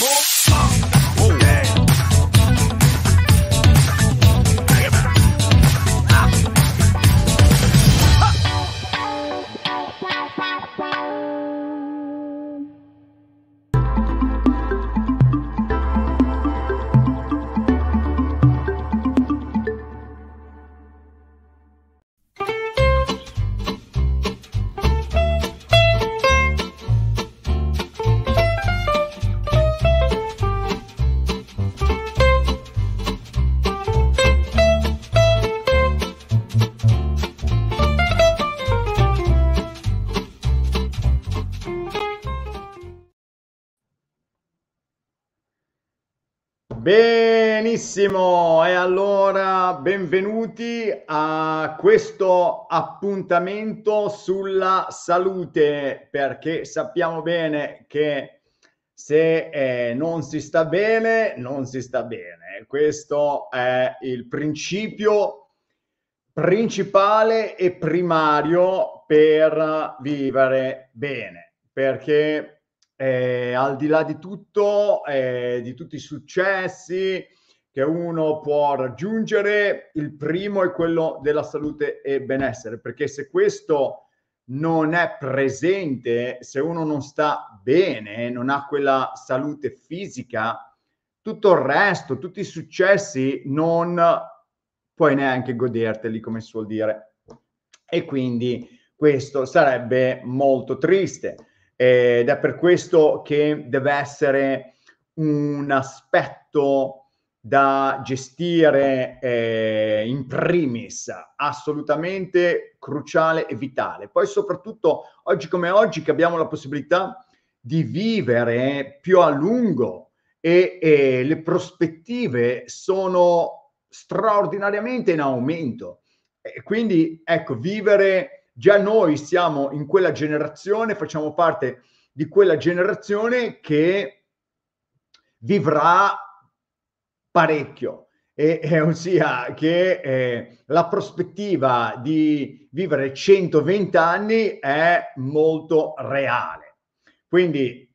Boom. Benissimo, e allora benvenuti a questo appuntamento sulla salute, perché sappiamo bene che se eh, non si sta bene, non si sta bene. Questo è il principio principale e primario per vivere bene, perché eh, al di là di tutto, eh, di tutti i successi, che uno può raggiungere, il primo è quello della salute e benessere, perché se questo non è presente, se uno non sta bene, non ha quella salute fisica, tutto il resto, tutti i successi non puoi neanche goderteli, come si suol dire. E quindi questo sarebbe molto triste ed è per questo che deve essere un aspetto da gestire eh, in primis, assolutamente cruciale e vitale. Poi soprattutto oggi come oggi che abbiamo la possibilità di vivere più a lungo e, e le prospettive sono straordinariamente in aumento. E quindi ecco, vivere già noi siamo in quella generazione, facciamo parte di quella generazione che vivrà parecchio e, e eh, ossia che eh, la prospettiva di vivere 120 anni è molto reale. Quindi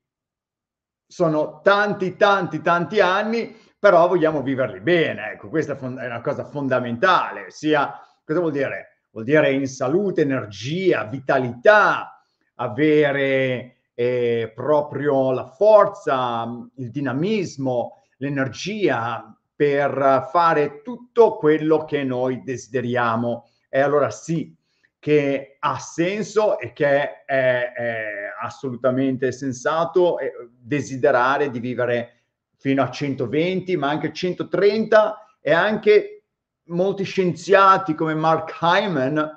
sono tanti, tanti, tanti anni, però vogliamo viverli bene. Ecco, questa è una cosa fondamentale, sia cosa vuol dire? Vuol dire in salute, energia, vitalità, avere eh, proprio la forza, il dinamismo, l'energia per fare tutto quello che noi desideriamo. E allora sì che ha senso e che è, è assolutamente sensato eh, desiderare di vivere fino a 120, ma anche 130 e anche molti scienziati come Mark Hyman,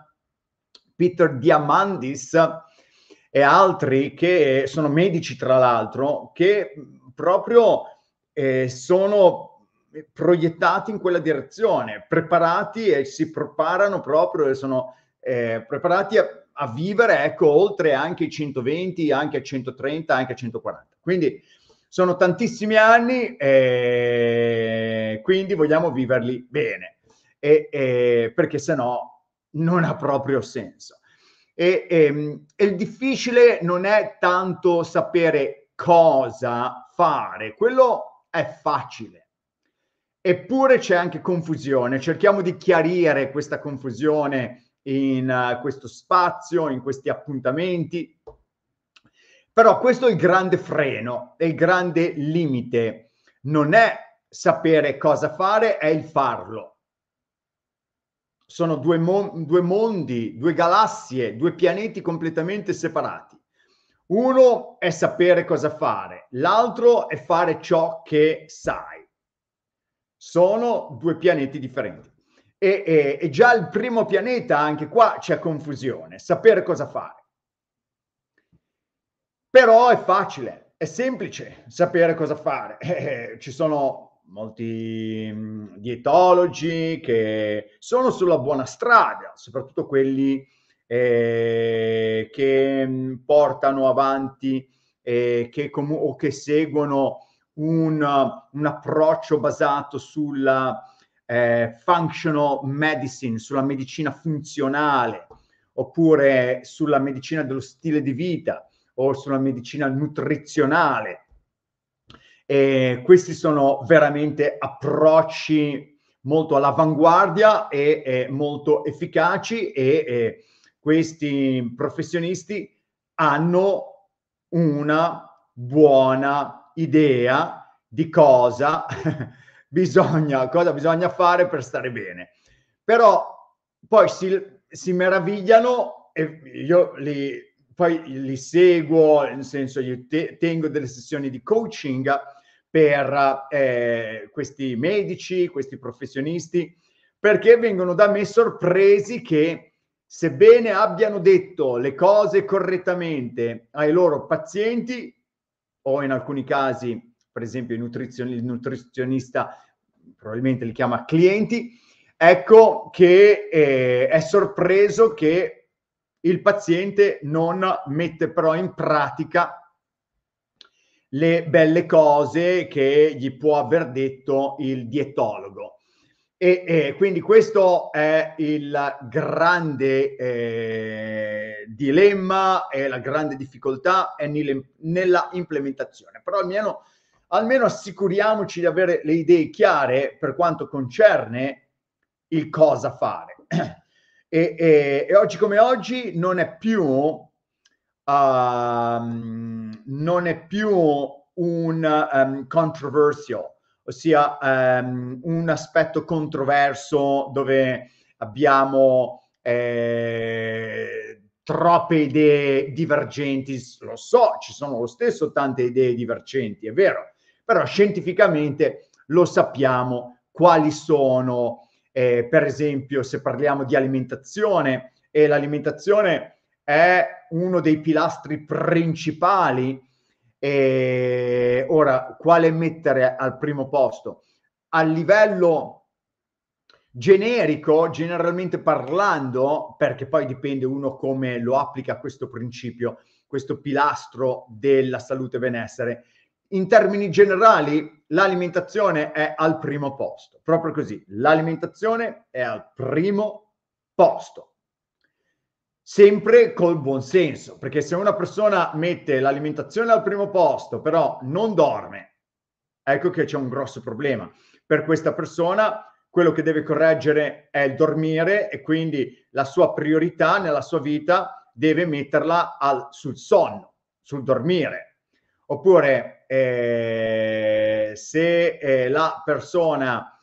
Peter Diamandis e altri che sono medici tra l'altro, che proprio eh, sono proiettati in quella direzione, preparati e si preparano proprio e sono eh, preparati a, a, vivere, ecco, oltre anche i 120, anche a 130, anche a 140. Quindi sono tantissimi anni e eh, quindi vogliamo viverli bene, e, e, perché se no non ha proprio senso. E, e, e il difficile non è tanto sapere cosa fare, quello è facile. Eppure c'è anche confusione. Cerchiamo di chiarire questa confusione in uh, questo spazio, in questi appuntamenti. Però questo è il grande freno, è il grande limite. Non è sapere cosa fare, è il farlo. Sono due, mon- due mondi, due galassie, due pianeti completamente separati. Uno è sapere cosa fare, l'altro è fare ciò che sai. Sono due pianeti differenti. E, e, e, già il primo pianeta, anche qua c'è confusione, sapere cosa fare. Però è facile, è semplice sapere cosa fare. Eh, eh, ci sono molti mm, dietologi che sono sulla buona strada, soprattutto quelli eh, che mm, portano avanti eh, che com- o che seguono un, un approccio basato sulla eh, functional medicine, sulla medicina funzionale, oppure sulla medicina dello stile di vita o sulla medicina nutrizionale. E questi sono veramente approcci molto all'avanguardia e, e molto efficaci e, e questi professionisti hanno una buona idea di cosa bisogna, cosa bisogna fare per stare bene. Però poi si, si meravigliano e io li, poi li seguo, nel senso io te, tengo delle sessioni di coaching per eh, questi medici, questi professionisti, perché vengono da me sorpresi che sebbene abbiano detto le cose correttamente ai loro pazienti, o in alcuni casi, per esempio il, nutrizion- il nutrizionista probabilmente li chiama clienti, ecco che eh, è sorpreso che il paziente non mette però in pratica le belle cose che gli può aver detto il dietologo. E, e, quindi questo è il grande eh, dilemma e la grande difficoltà è nille, nella implementazione. Però almeno, almeno assicuriamoci di avere le idee chiare per quanto concerne il cosa fare. E, e, e oggi come oggi non è più, uh, non è più un um, controversial ossia ehm, un aspetto controverso dove abbiamo eh, troppe idee divergenti. Lo so, ci sono lo stesso tante idee divergenti, è vero, però scientificamente lo sappiamo quali sono, eh, per esempio, se parliamo di alimentazione e l'alimentazione è uno dei pilastri principali e ora, quale mettere al primo posto? A livello generico, generalmente parlando, perché poi dipende uno come lo applica questo principio, questo pilastro della salute e benessere. In termini generali, l'alimentazione è al primo posto, proprio così, l'alimentazione è al primo posto sempre col buon senso, perché se una persona mette l'alimentazione al primo posto, però non dorme, ecco che c'è un grosso problema. Per questa persona quello che deve correggere è il dormire e quindi la sua priorità nella sua vita deve metterla al, sul sonno, sul dormire. Oppure eh, se eh, la persona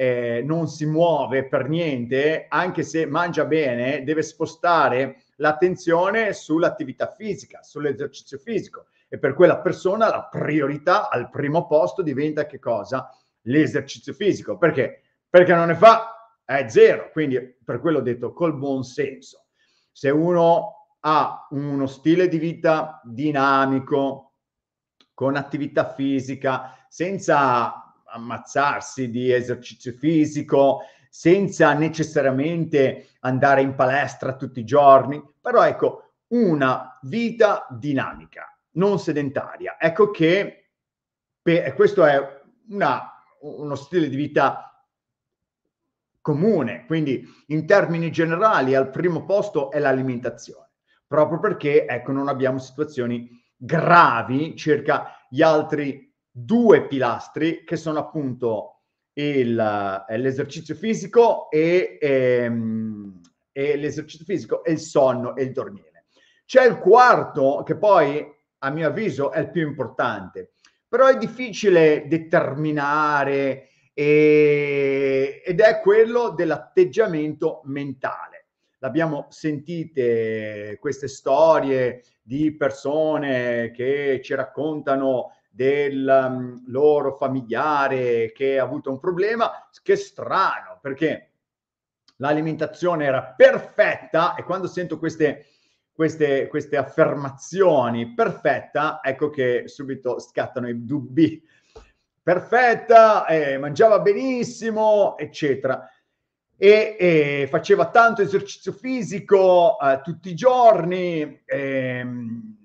eh, non si muove per niente, anche se mangia bene, deve spostare l'attenzione sull'attività fisica, sull'esercizio fisico. E per quella persona la priorità al primo posto diventa che cosa? L'esercizio fisico. Perché? Perché non ne fa è zero. Quindi per quello ho detto col buon senso. Se uno ha uno stile di vita dinamico, con attività fisica, senza ammazzarsi di esercizio fisico senza necessariamente andare in palestra tutti i giorni, però ecco, una vita dinamica, non sedentaria. Ecco che per, questo è una, uno stile di vita comune, quindi in termini generali al primo posto è l'alimentazione, proprio perché ecco, non abbiamo situazioni gravi circa gli altri due pilastri che sono appunto il, eh, l'esercizio fisico e, ehm, e l'esercizio fisico e il sonno e il dormire. C'è il quarto che poi a mio avviso è il più importante, però è difficile determinare e, ed è quello dell'atteggiamento mentale. L'abbiamo sentite queste storie di persone che ci raccontano del um, loro familiare che ha avuto un problema, che strano, perché l'alimentazione era perfetta e quando sento queste, queste, queste affermazioni perfetta, ecco che subito scattano i dubbi. Perfetta, eh, mangiava benissimo, eccetera. E, e, faceva tanto esercizio fisico eh, tutti i giorni, ehm,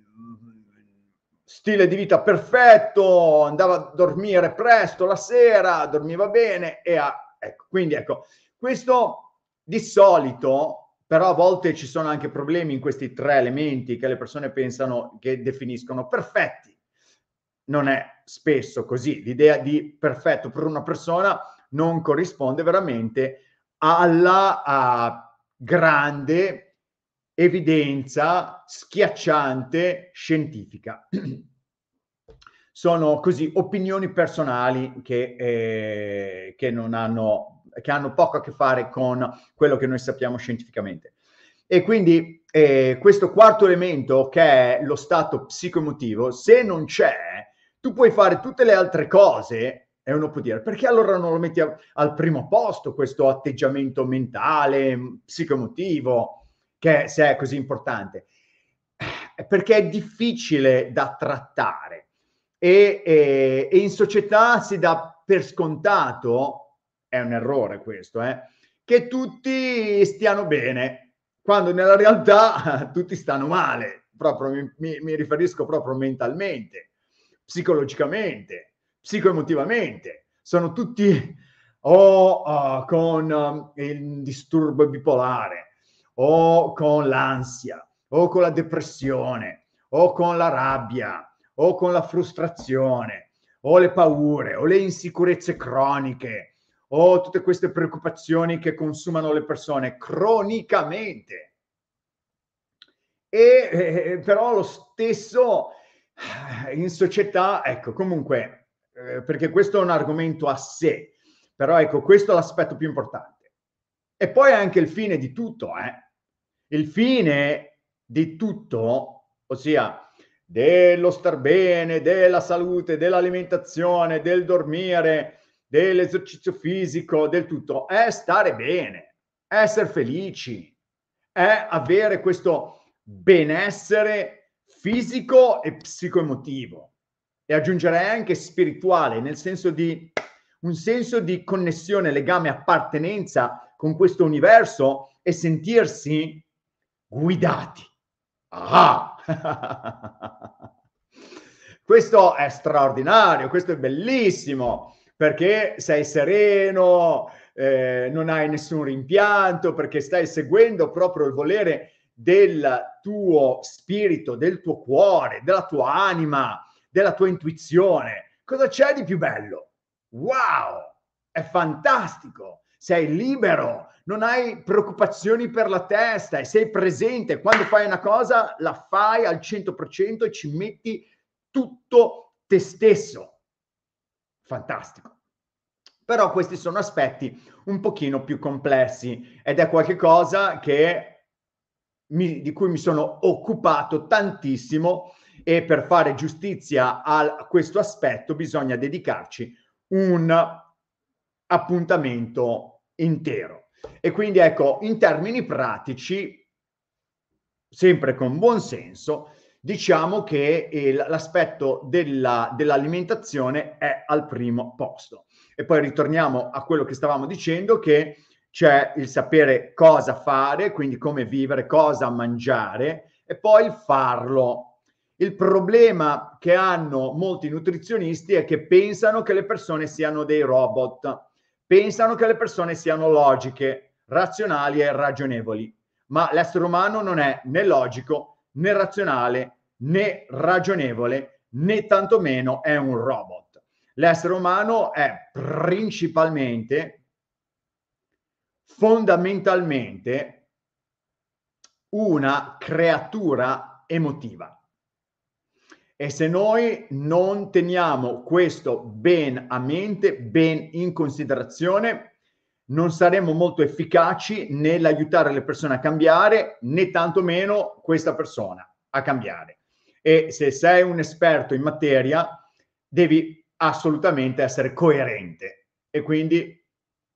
stile di vita perfetto, andava a dormire presto la sera, dormiva bene e a, ecco, quindi ecco, questo di solito, però a volte ci sono anche problemi in questi tre elementi che le persone pensano che definiscono perfetti. Non è spesso così, l'idea di perfetto per una persona non corrisponde veramente alla grande evidenza schiacciante scientifica. sono così opinioni personali che, eh, che, non hanno, che hanno poco a che fare con quello che noi sappiamo scientificamente. E quindi eh, questo quarto elemento che è lo stato psicoemotivo, se non c'è, tu puoi fare tutte le altre cose e uno può dire perché allora non lo metti a, al primo posto questo atteggiamento mentale, psicoemotivo, che se è così importante? Eh, perché è difficile da trattare e, e, e in società si dà per scontato, è un errore questo, eh, che tutti stiano bene, quando nella realtà tutti stanno male, proprio mi, mi riferisco proprio mentalmente, psicologicamente, psicoemotivamente, sono tutti o uh, con um, il disturbo bipolare, o con l'ansia, o con la depressione, o con la rabbia, o con la frustrazione o le paure o le insicurezze croniche o tutte queste preoccupazioni che consumano le persone cronicamente. E eh, eh però lo stesso eh, in società, ecco, comunque, eh, perché questo è un argomento a sé, però ecco, questo è l'aspetto più importante. E poi anche il fine di tutto, eh? Il fine di tutto, ossia dello star bene, della salute, dell'alimentazione, del dormire, dell'esercizio fisico, del tutto, è stare bene, è essere felici, è avere questo benessere fisico e psicoemotivo e aggiungerei anche spirituale, nel senso di un senso di connessione, legame, appartenenza con questo universo e sentirsi guidati. Ah! questo è straordinario, questo è bellissimo, perché sei sereno, eh, non hai nessun rimpianto, perché stai seguendo proprio il volere del tuo spirito, del tuo cuore, della tua anima, della tua intuizione. Cosa c'è di più bello? Wow! È fantastico! Sei libero, non hai preoccupazioni per la testa e sei presente. Quando fai una cosa la fai al 100% e ci metti tutto te stesso. Fantastico. Però questi sono aspetti un pochino più complessi ed è qualcosa di cui mi sono occupato tantissimo e per fare giustizia a questo aspetto bisogna dedicarci un appuntamento intero. E quindi ecco, in termini pratici, sempre con buon senso, diciamo che eh, l'aspetto della, dell'alimentazione è al primo posto. E poi ritorniamo a quello che stavamo dicendo, che c'è il sapere cosa fare, quindi come vivere, cosa mangiare, e poi il farlo. Il problema che hanno molti nutrizionisti è che pensano che le persone siano dei robot pensano che le persone siano logiche, razionali e ragionevoli, ma l'essere umano non è né logico, né razionale, né ragionevole, né tantomeno è un robot. L'essere umano è principalmente, fondamentalmente, una creatura emotiva. E se noi non teniamo questo ben a mente, ben in considerazione, non saremo molto efficaci nell'aiutare le persone a cambiare, né tantomeno questa persona a cambiare. E se sei un esperto in materia, devi assolutamente essere coerente. E quindi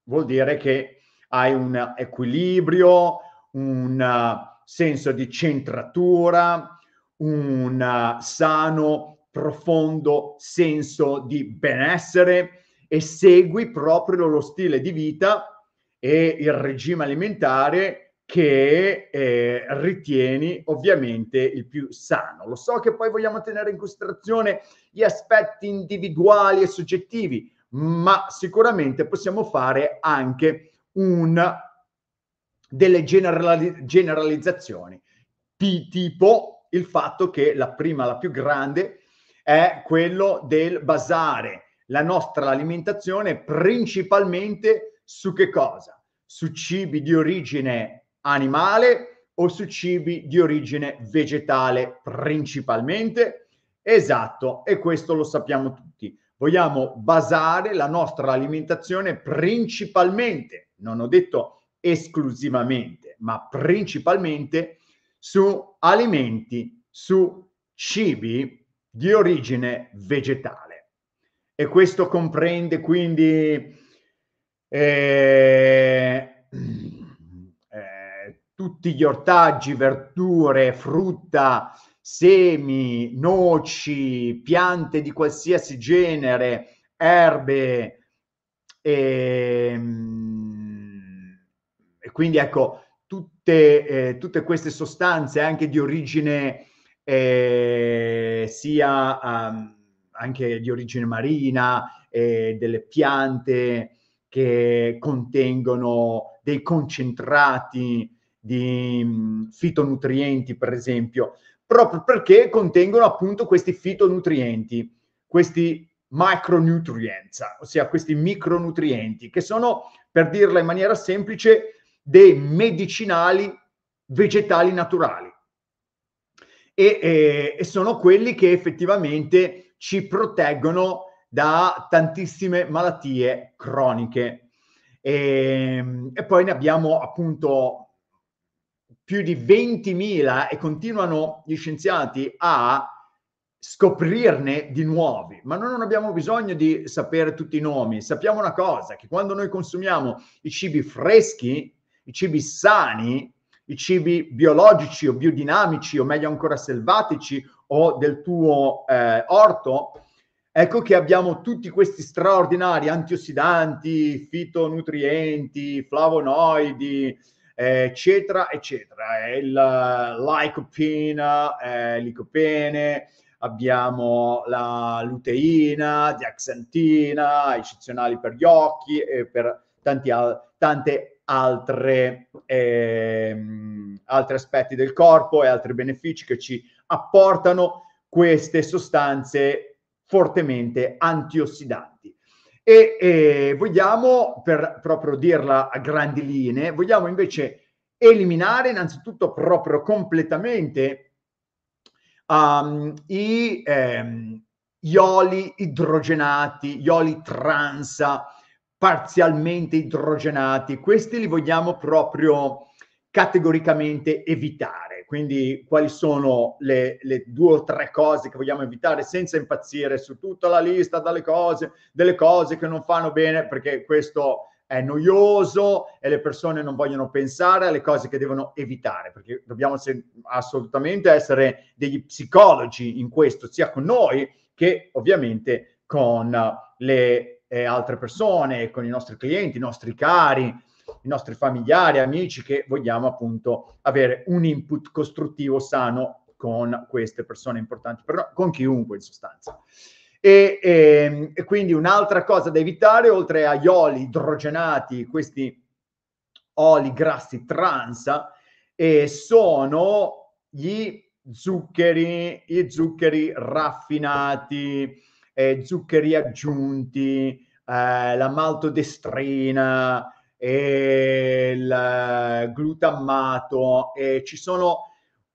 vuol dire che hai un equilibrio, un eh, senso di centratura, un eh, sano, profondo senso di benessere e segui proprio lo stile di vita e il regime alimentare che eh, ritieni ovviamente il più sano. Lo so che poi vogliamo tenere in considerazione gli aspetti individuali e soggettivi, ma sicuramente possiamo fare anche un, delle generali- generalizzazioni, di tipo il fatto che la prima, la più grande, è quello del basare la nostra alimentazione principalmente su che cosa? Su cibi di origine animale o su cibi di origine vegetale principalmente? Esatto, e questo lo sappiamo tutti. Vogliamo basare la nostra alimentazione principalmente, non ho detto esclusivamente, ma principalmente su alimenti, su cibi di origine vegetale. E questo comprende quindi eh, eh, tutti gli ortaggi, verdure, frutta, semi, noci, piante di qualsiasi genere, erbe. E, ehm, e quindi ecco, tutte, eh, tutte queste sostanze anche di origine eh, sia um, anche di origine marina, eh, delle piante che contengono dei concentrati di mh, mm, fitonutrienti, per esempio, proprio perché contengono appunto questi fitonutrienti, questi micronutrients, ossia questi micronutrienti, che sono, per dirla in maniera semplice, dei medicinali vegetali naturali. E, e, e sono quelli che effettivamente ci proteggono da tantissime malattie croniche. E, ehm, e, poi ne abbiamo appunto più di 20.000 e continuano gli scienziati a scoprirne di nuovi, ma noi non abbiamo bisogno di sapere tutti i nomi, sappiamo una cosa, che quando noi consumiamo i cibi freschi, i cibi sani, i cibi biologici o biodinamici o meglio ancora selvatici o del tuo eh, orto, ecco che abbiamo tutti questi straordinari antiossidanti, fitonutrienti, flavonoidi, eh, eccetera, eccetera. Il lycopina, eh, licopene, eh, abbiamo la luteina, diaxantina, eccezionali per gli occhi e per tanti, tante altre, ehm, altri aspetti del corpo e altri benefici che ci apportano queste sostanze fortemente antiossidanti. E eh, vogliamo, per proprio dirla a grandi linee, vogliamo invece eliminare innanzitutto proprio completamente um, i, ehm, ioli idrogenati, ioli transa, parzialmente idrogenati, questi li vogliamo proprio categoricamente evitare. Quindi quali sono le, le, due o tre cose che vogliamo evitare senza impazzire su tutta la lista delle cose, delle cose che non fanno bene, perché questo è noioso e le persone non vogliono pensare alle cose che devono evitare, perché dobbiamo se- assolutamente essere degli psicologi in questo, sia con noi che ovviamente con le eh, altre persone, con i nostri clienti, i nostri cari, i nostri familiari, amici che vogliamo appunto avere un input costruttivo sano con queste persone importanti però con chiunque in sostanza. E, e, ehm, e quindi un'altra cosa da evitare, oltre agli oli idrogenati, questi oli grassi trans, eh, sono gli zuccheri, i zuccheri raffinati, eh, zuccheri aggiunti, eh, la maltodestrina, eh, il glutammato, e ci sono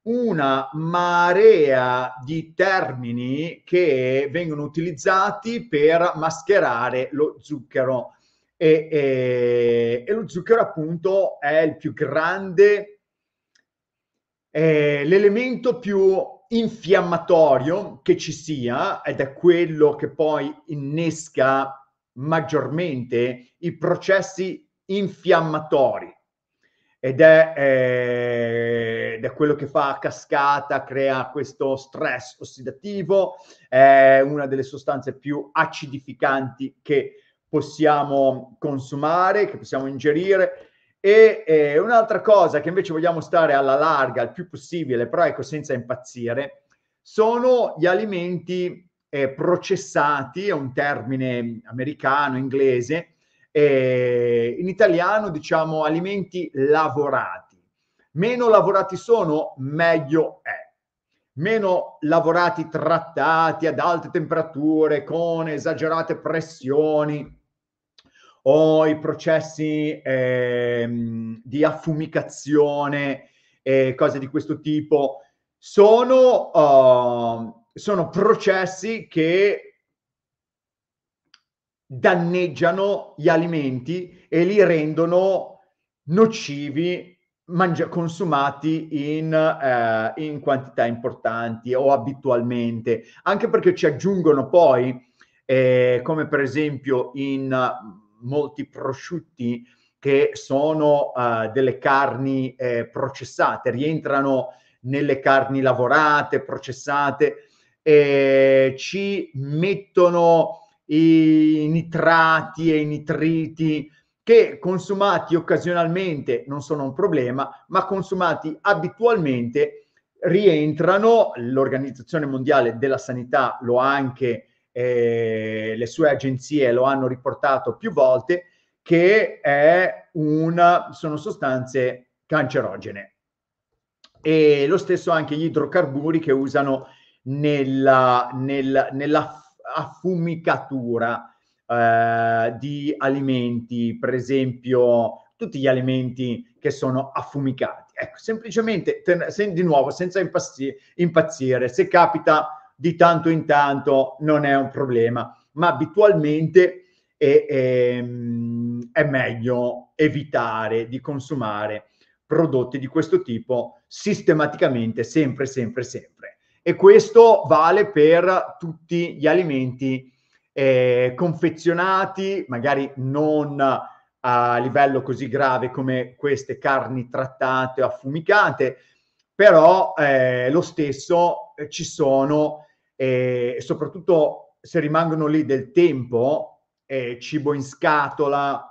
una marea di termini che vengono utilizzati per mascherare lo zucchero. E, e, e lo zucchero appunto è il più grande, l'elemento più infiammatorio che ci sia ed è quello che poi innesca maggiormente i processi infiammatori ed è, eh, ed è quello che fa a cascata, crea questo stress ossidativo, è una delle sostanze più acidificanti che possiamo consumare, che possiamo ingerire e eh, un'altra cosa che invece vogliamo stare alla larga il più possibile, però ecco senza impazzire, sono gli alimenti eh, processati, è un termine americano, inglese, eh, in italiano diciamo alimenti lavorati. Meno lavorati sono, meglio è. Meno lavorati trattati ad alte temperature, con esagerate pressioni, o i processi ehm, di affumicazione e cose di questo tipo sono, uh, sono processi che danneggiano gli alimenti e li rendono nocivi mangi- consumati in, eh, in quantità importanti o abitualmente anche perché ci aggiungono poi eh, come per esempio in molti prosciutti che sono uh, delle carni eh, processate, rientrano nelle carni lavorate, processate, eh, ci mettono i nitrati e i nitriti che consumati occasionalmente non sono un problema, ma consumati abitualmente rientrano, l'Organizzazione Mondiale della Sanità lo ha anche eh, le sue agenzie lo hanno riportato più volte, che una, sono sostanze cancerogene. E lo stesso anche gli idrocarburi che usano nella, nel, nella affumicatura eh, di alimenti, per esempio tutti gli alimenti che sono affumicati. Ecco, semplicemente, ten- se, di nuovo, senza impazzire, impazzire se capita di tanto in tanto non è un problema, ma abitualmente è, è, ehm, è meglio evitare di consumare prodotti di questo tipo sistematicamente, sempre, sempre, sempre. E questo vale per tutti gli alimenti eh, confezionati, magari non a livello così grave come queste carni trattate o affumicate, però eh, lo stesso eh, ci sono e soprattutto se rimangono lì del tempo, eh, cibo in scatola,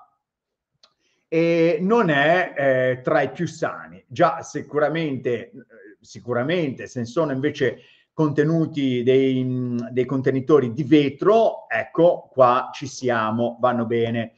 e non è eh, tra i più sani. Già sicuramente, eh, sicuramente se sono invece contenuti dei, dei, contenitori di vetro, ecco qua ci siamo, vanno bene.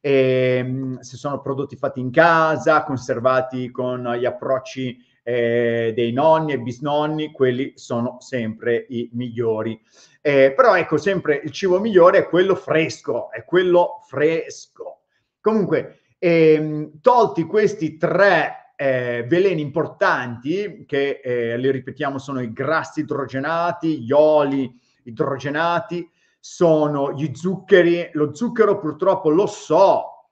E, ehm, se sono prodotti fatti in casa, conservati con gli approcci eh, dei nonni e bisnonni, quelli sono sempre i migliori. Eh, però ecco, sempre il cibo migliore è quello fresco, è quello fresco. Comunque, ehm, tolti questi tre eh, veleni importanti, che eh, li ripetiamo sono i grassi idrogenati, gli oli idrogenati, sono gli zuccheri. Lo zucchero purtroppo lo so,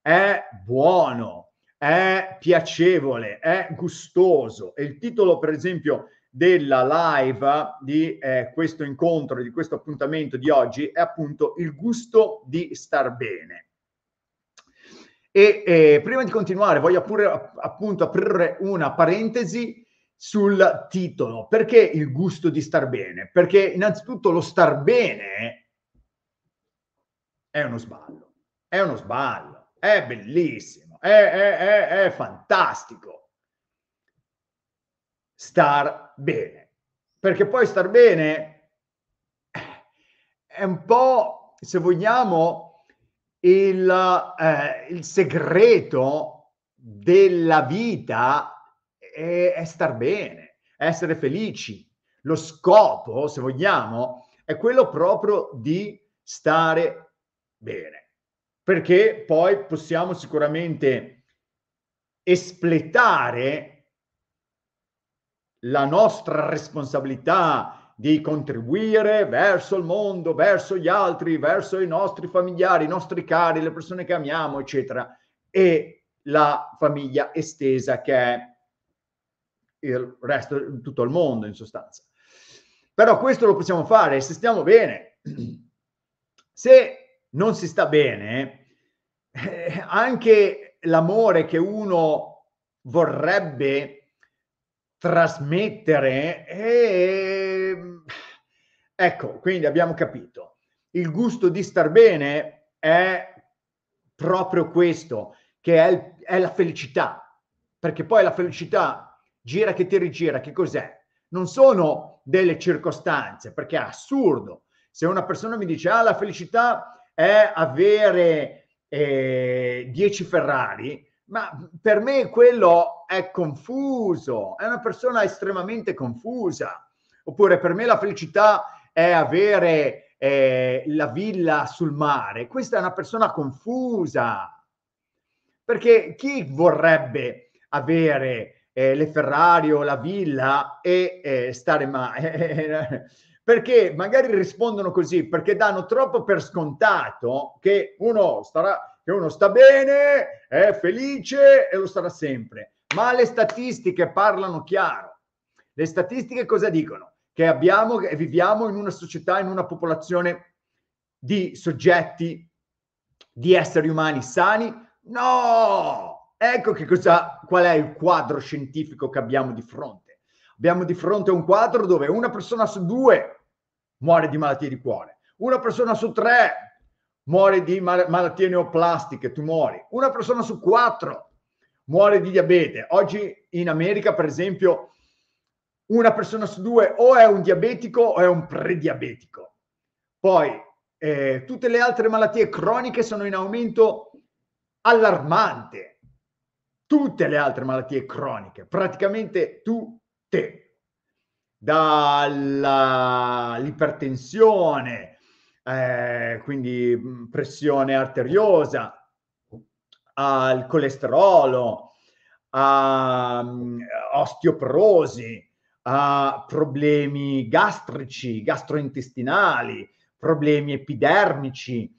è buono, è piacevole, è gustoso. E il titolo, per esempio, della live di eh, questo incontro, di questo appuntamento di oggi, è appunto il gusto di star bene. E eh, prima di continuare, voglio pure appunto aprire una parentesi sul titolo. Perché il gusto di star bene? Perché innanzitutto lo star bene è uno sballo, è uno sballo, è bellissimo è, è, è, è fantastico star bene, perché poi star bene è un po', se vogliamo, il, eh, il segreto della vita è, è star bene, essere felici. Lo scopo, se vogliamo, è quello proprio di stare bene perché poi possiamo sicuramente espletare la nostra responsabilità di contribuire verso il mondo, verso gli altri, verso i nostri familiari, i nostri cari, le persone che amiamo, eccetera, e la famiglia estesa che è il resto, tutto il mondo in sostanza. Però questo lo possiamo fare se stiamo bene. Se non si sta bene, eh, anche l'amore che uno vorrebbe trasmettere, eh, ecco, quindi abbiamo capito, il gusto di star bene è proprio questo, che è, il, è la felicità, perché poi la felicità gira che ti rigira, che cos'è? Non sono delle circostanze, perché è assurdo. Se una persona mi dice, ah, la felicità è avere eh, 10 Ferrari, ma per me quello è confuso, è una persona estremamente confusa. Oppure per me la felicità è avere eh, la villa sul mare. Questa è una persona confusa. Perché chi vorrebbe avere eh, le Ferrari o la villa e eh, stare male? Eh, perché magari rispondono così, perché danno troppo per scontato che uno, starà, che uno sta bene, è felice e lo sarà sempre. Ma le statistiche parlano chiaro. Le statistiche cosa dicono? Che abbiamo, e viviamo in una società, in una popolazione di soggetti, di esseri umani sani? No! Ecco che cosa, qual è il quadro scientifico che abbiamo di fronte abbiamo di fronte un quadro dove una persona su due muore di malattie di cuore, una persona su tre muore di mal- malattie neoplastiche, tumori, una persona su quattro muore di diabete. Oggi in America, per esempio, una persona su due o è un diabetico o è un prediabetico. Poi eh, tutte le altre malattie croniche sono in aumento allarmante. Tutte le altre malattie croniche, praticamente tu te, dall'ipertensione, eh, quindi mm, pressione arteriosa, al colesterolo, a mm, osteoporosi, a problemi gastrici, gastrointestinali, problemi epidermici,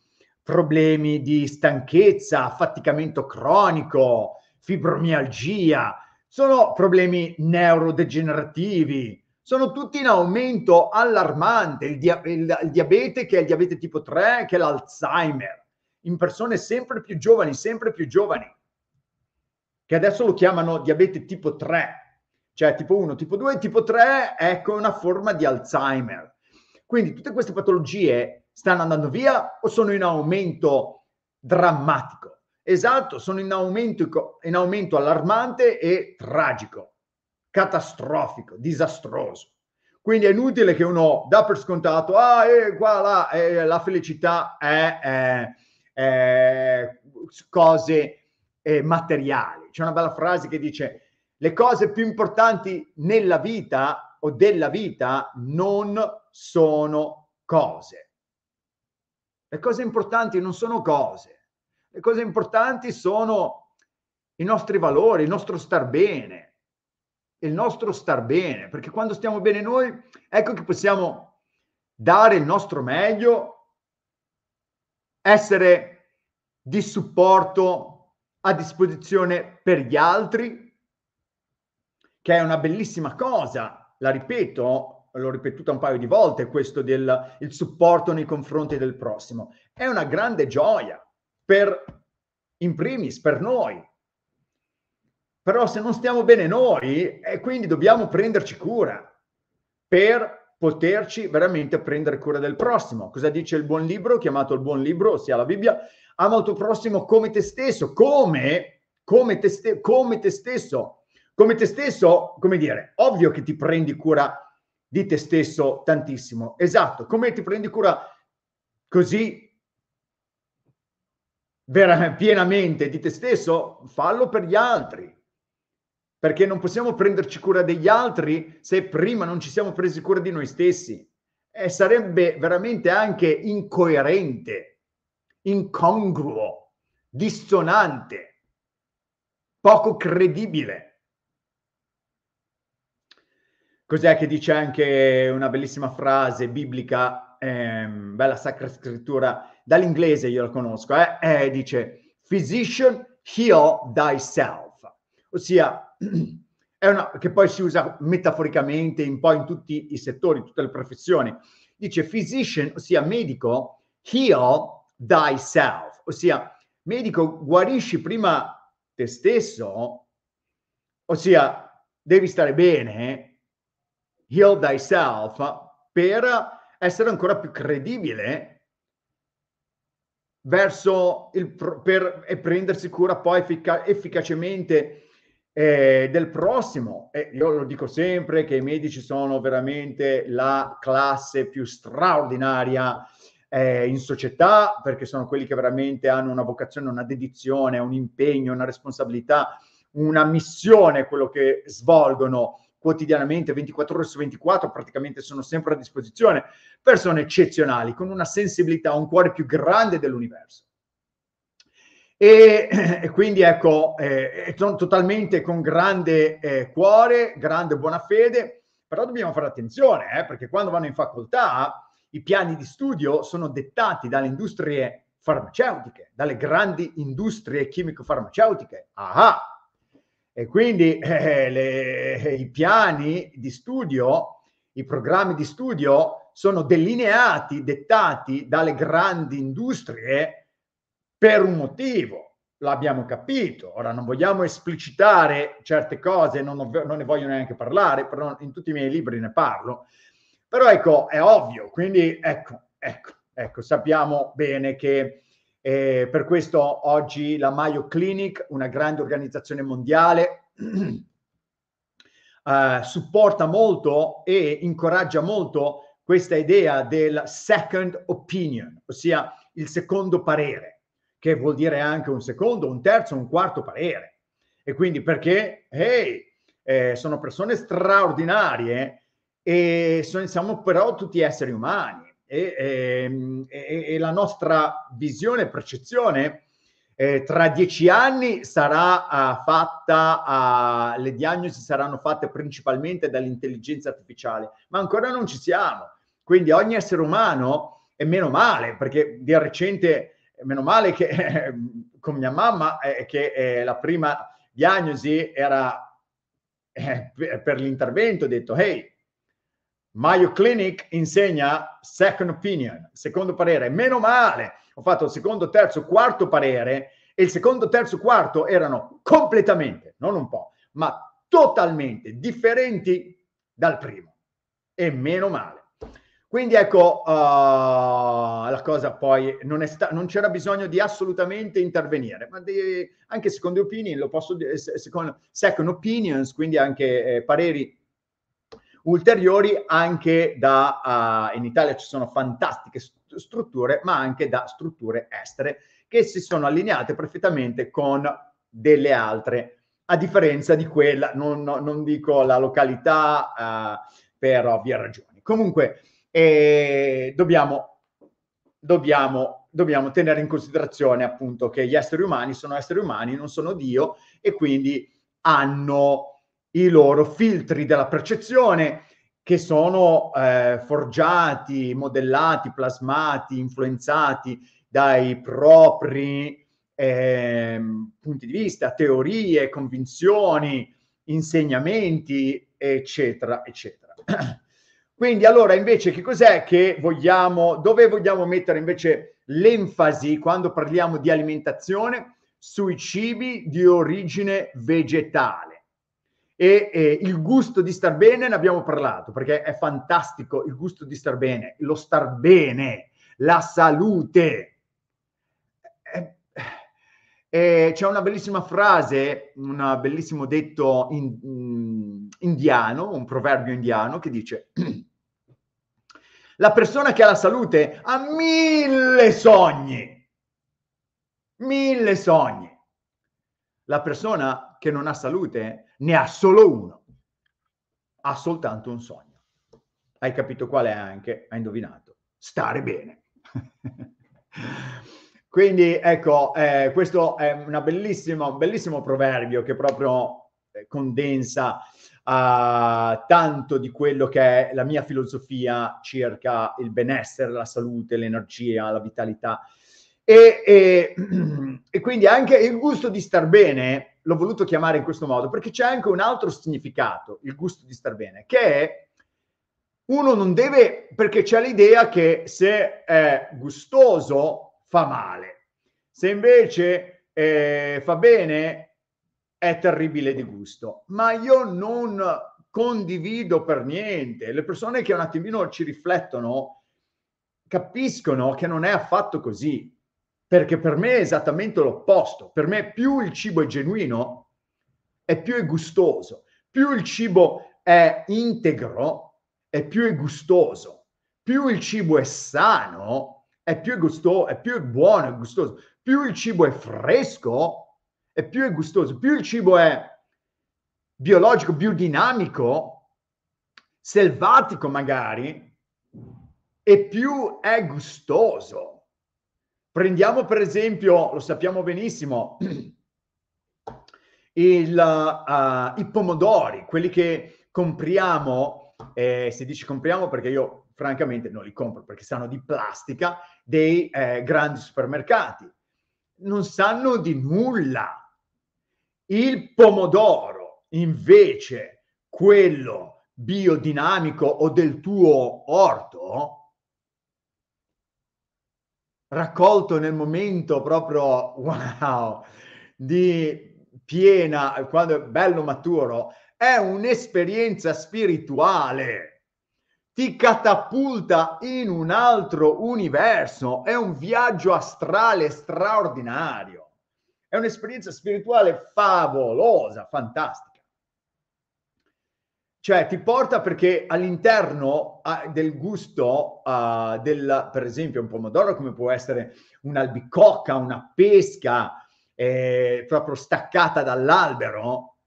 problemi di stanchezza, affaticamento cronico, fibromialgia, sono problemi neurodegenerativi, sono tutti in aumento allarmante, il, dia- il, il diabete che è il diabete tipo 3, che è l'Alzheimer, in persone sempre più giovani, sempre più giovani, che adesso lo chiamano diabete tipo 3, cioè tipo 1, tipo 2, tipo 3, ecco una forma di Alzheimer. Quindi tutte queste patologie stanno andando via o sono in aumento drammatico? Esatto, sono in aumento, in aumento allarmante e tragico, catastrofico, disastroso. Quindi è inutile che uno dà per scontato, ah, eh, qua, là, eh, la felicità è, è, è cose eh, materiali. C'è una bella frase che dice, le cose più importanti nella vita o della vita non sono cose. Le cose importanti non sono cose le cose importanti sono i nostri valori, il nostro star bene, il nostro star bene, perché quando stiamo bene noi, ecco che possiamo dare il nostro meglio, essere di supporto a disposizione per gli altri, che è una bellissima cosa, la ripeto, l'ho ripetuta un paio di volte questo del supporto nei confronti del prossimo, è una grande gioia per, in primis per noi. Però se non stiamo bene noi, e eh, quindi dobbiamo prenderci cura per poterci veramente prendere cura del prossimo. Cosa dice il buon libro, chiamato il buon libro, ossia la Bibbia? Ama il tuo prossimo come te stesso, come, come, te, ste, come te stesso. Come te stesso, come dire, ovvio che ti prendi cura di te stesso tantissimo. Esatto, come ti prendi cura così vera, pienamente di te stesso, fallo per gli altri. Perché non possiamo prenderci cura degli altri se prima non ci siamo presi cura di noi stessi. E sarebbe veramente anche incoerente, incongruo, dissonante, poco credibile. Cos'è che dice anche una bellissima frase biblica, ehm, bella sacra scrittura, dall'inglese io la conosco, eh, eh, dice physician heal thyself, ossia è una che poi si usa metaforicamente un po' in tutti i settori, tutte le professioni. Dice physician, ossia medico, heal thyself, ossia medico guarisci prima te stesso, ossia devi stare bene, heal thyself, per essere ancora più credibile verso il pro- per e prendersi cura poi effica- efficacemente eh, del prossimo. E io lo dico sempre che i medici sono veramente la classe più straordinaria eh, in società perché sono quelli che veramente hanno una vocazione, una dedizione, un impegno, una responsabilità, una missione, quello che svolgono quotidianamente, 24 ore su 24, praticamente sono sempre a disposizione, persone eccezionali, con una sensibilità, un cuore più grande dell'universo. E, e quindi ecco, eh, totalmente con grande eh, cuore, grande buona fede, però dobbiamo fare attenzione, eh, perché quando vanno in facoltà i piani di studio sono dettati dalle industrie farmaceutiche, dalle grandi industrie chimico-farmaceutiche. Ah! E quindi eh, le, i piani di studio, i programmi di studio sono delineati, dettati dalle grandi industrie per un motivo, l'abbiamo capito. Ora non vogliamo esplicitare certe cose, non, non ne voglio neanche parlare, però in tutti i miei libri ne parlo. Però ecco, è ovvio, quindi ecco, ecco, ecco, sappiamo bene che eh, per questo oggi la Mayo Clinic, una grande organizzazione mondiale, eh, supporta molto e incoraggia molto questa idea del second opinion, ossia il secondo parere, che vuol dire anche un secondo, un terzo, un quarto parere. E quindi perché, hey, eh, sono persone straordinarie e sono, siamo però tutti esseri umani Ehm, e, e, e la nostra visione e percezione eh, tra dieci anni sarà uh, fatta, uh, le diagnosi saranno fatte principalmente dall'intelligenza artificiale, ma ancora non ci siamo. Quindi ogni essere umano, e meno male, perché di recente, meno male che eh, con mia mamma, eh, che eh, la prima diagnosi era per l'intervento, ho detto, hey, Mayo Clinic insegna second opinion, secondo parere. Meno male, ho fatto il secondo, terzo, quarto parere e il secondo, terzo, quarto erano completamente, non un po', ma totalmente differenti dal primo. E meno male. Quindi ecco, uh, la cosa poi non, sta- non, c'era bisogno di assolutamente intervenire, ma de- anche secondo opinion, lo posso dire, secondo second opinions, quindi anche eh, pareri ulteriori anche da, uh, in Italia ci sono fantastiche st- strutture, ma anche da strutture estere che si sono allineate perfettamente con delle altre, a differenza di quella, non, non dico la località uh, per ovvie ragioni. Comunque eh, dobbiamo, dobbiamo, dobbiamo tenere in considerazione appunto che gli esseri umani sono esseri umani, non sono Dio e quindi hanno i loro filtri della percezione che sono eh, forgiati, modellati, plasmati, influenzati dai propri eh, punti di vista, teorie, convinzioni, insegnamenti, eccetera, eccetera. Quindi allora invece che cos'è che vogliamo, dove vogliamo mettere invece l'enfasi quando parliamo di alimentazione? Sui cibi di origine vegetale e eh, il gusto di star bene ne abbiamo parlato perché è fantastico il gusto di star bene, lo star bene, la salute. Eh, eh, eh c'è una bellissima frase, un bellissimo detto in, mm, indiano, un proverbio indiano che dice: La persona che ha la salute ha mille sogni, mille sogni. La persona che non ha salute ne ha solo uno, ha soltanto un sogno. Hai capito qual è anche? Hai indovinato. Stare bene. Quindi ecco, eh, questo è un bellissimo proverbio che proprio eh, condensa uh, tanto di quello che è la mia filosofia circa il benessere, la salute, l'energia, la vitalità. E, e, e quindi anche il gusto di star bene l'ho voluto chiamare in questo modo perché c'è anche un altro significato, il gusto di star bene, che è uno non deve, perché c'è l'idea che se è gustoso fa male, se invece eh, fa bene è terribile di gusto, ma io non condivido per niente. Le persone che un attimino ci riflettono capiscono che non è affatto così perché per me è esattamente l'opposto. Per me più il cibo è genuino, e più è gustoso. Più il cibo è integro, e più è gustoso. Più il cibo è sano, e più è gustoso, è più è buono, è gustoso. Più il cibo è fresco, e più è gustoso. Più il cibo è biologico, biodinamico, selvatico magari, e più è gustoso Prendiamo per esempio, lo sappiamo benissimo, il, uh, i pomodori, quelli che compriamo, eh, si dice compriamo perché io francamente non li compro perché sanno di plastica dei eh, grandi supermercati. Non sanno di nulla. Il pomodoro, invece, quello biodinamico o del tuo orto, raccolto nel momento proprio wow di piena quando è bello maturo è un'esperienza spirituale ti catapulta in un altro universo è un viaggio astrale straordinario è un'esperienza spirituale favolosa fantastica cioè ti porta perché all'interno ah, del gusto, ah, del, per esempio, un pomodoro, come può essere un'albicocca, una pesca, eh, proprio staccata dall'albero,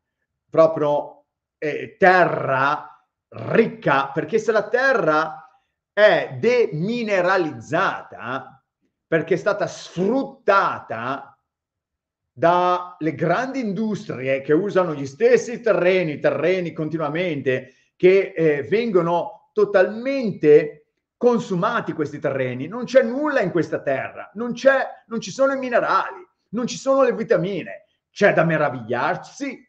proprio eh, terra ricca, perché se la terra è demineralizzata, perché è stata sfruttata dalle grandi industrie che usano gli stessi terreni, terreni continuamente, che eh, vengono totalmente consumati questi terreni. Non c'è nulla in questa terra, non, c'è, non ci sono i minerali, non ci sono le vitamine. C'è da meravigliarsi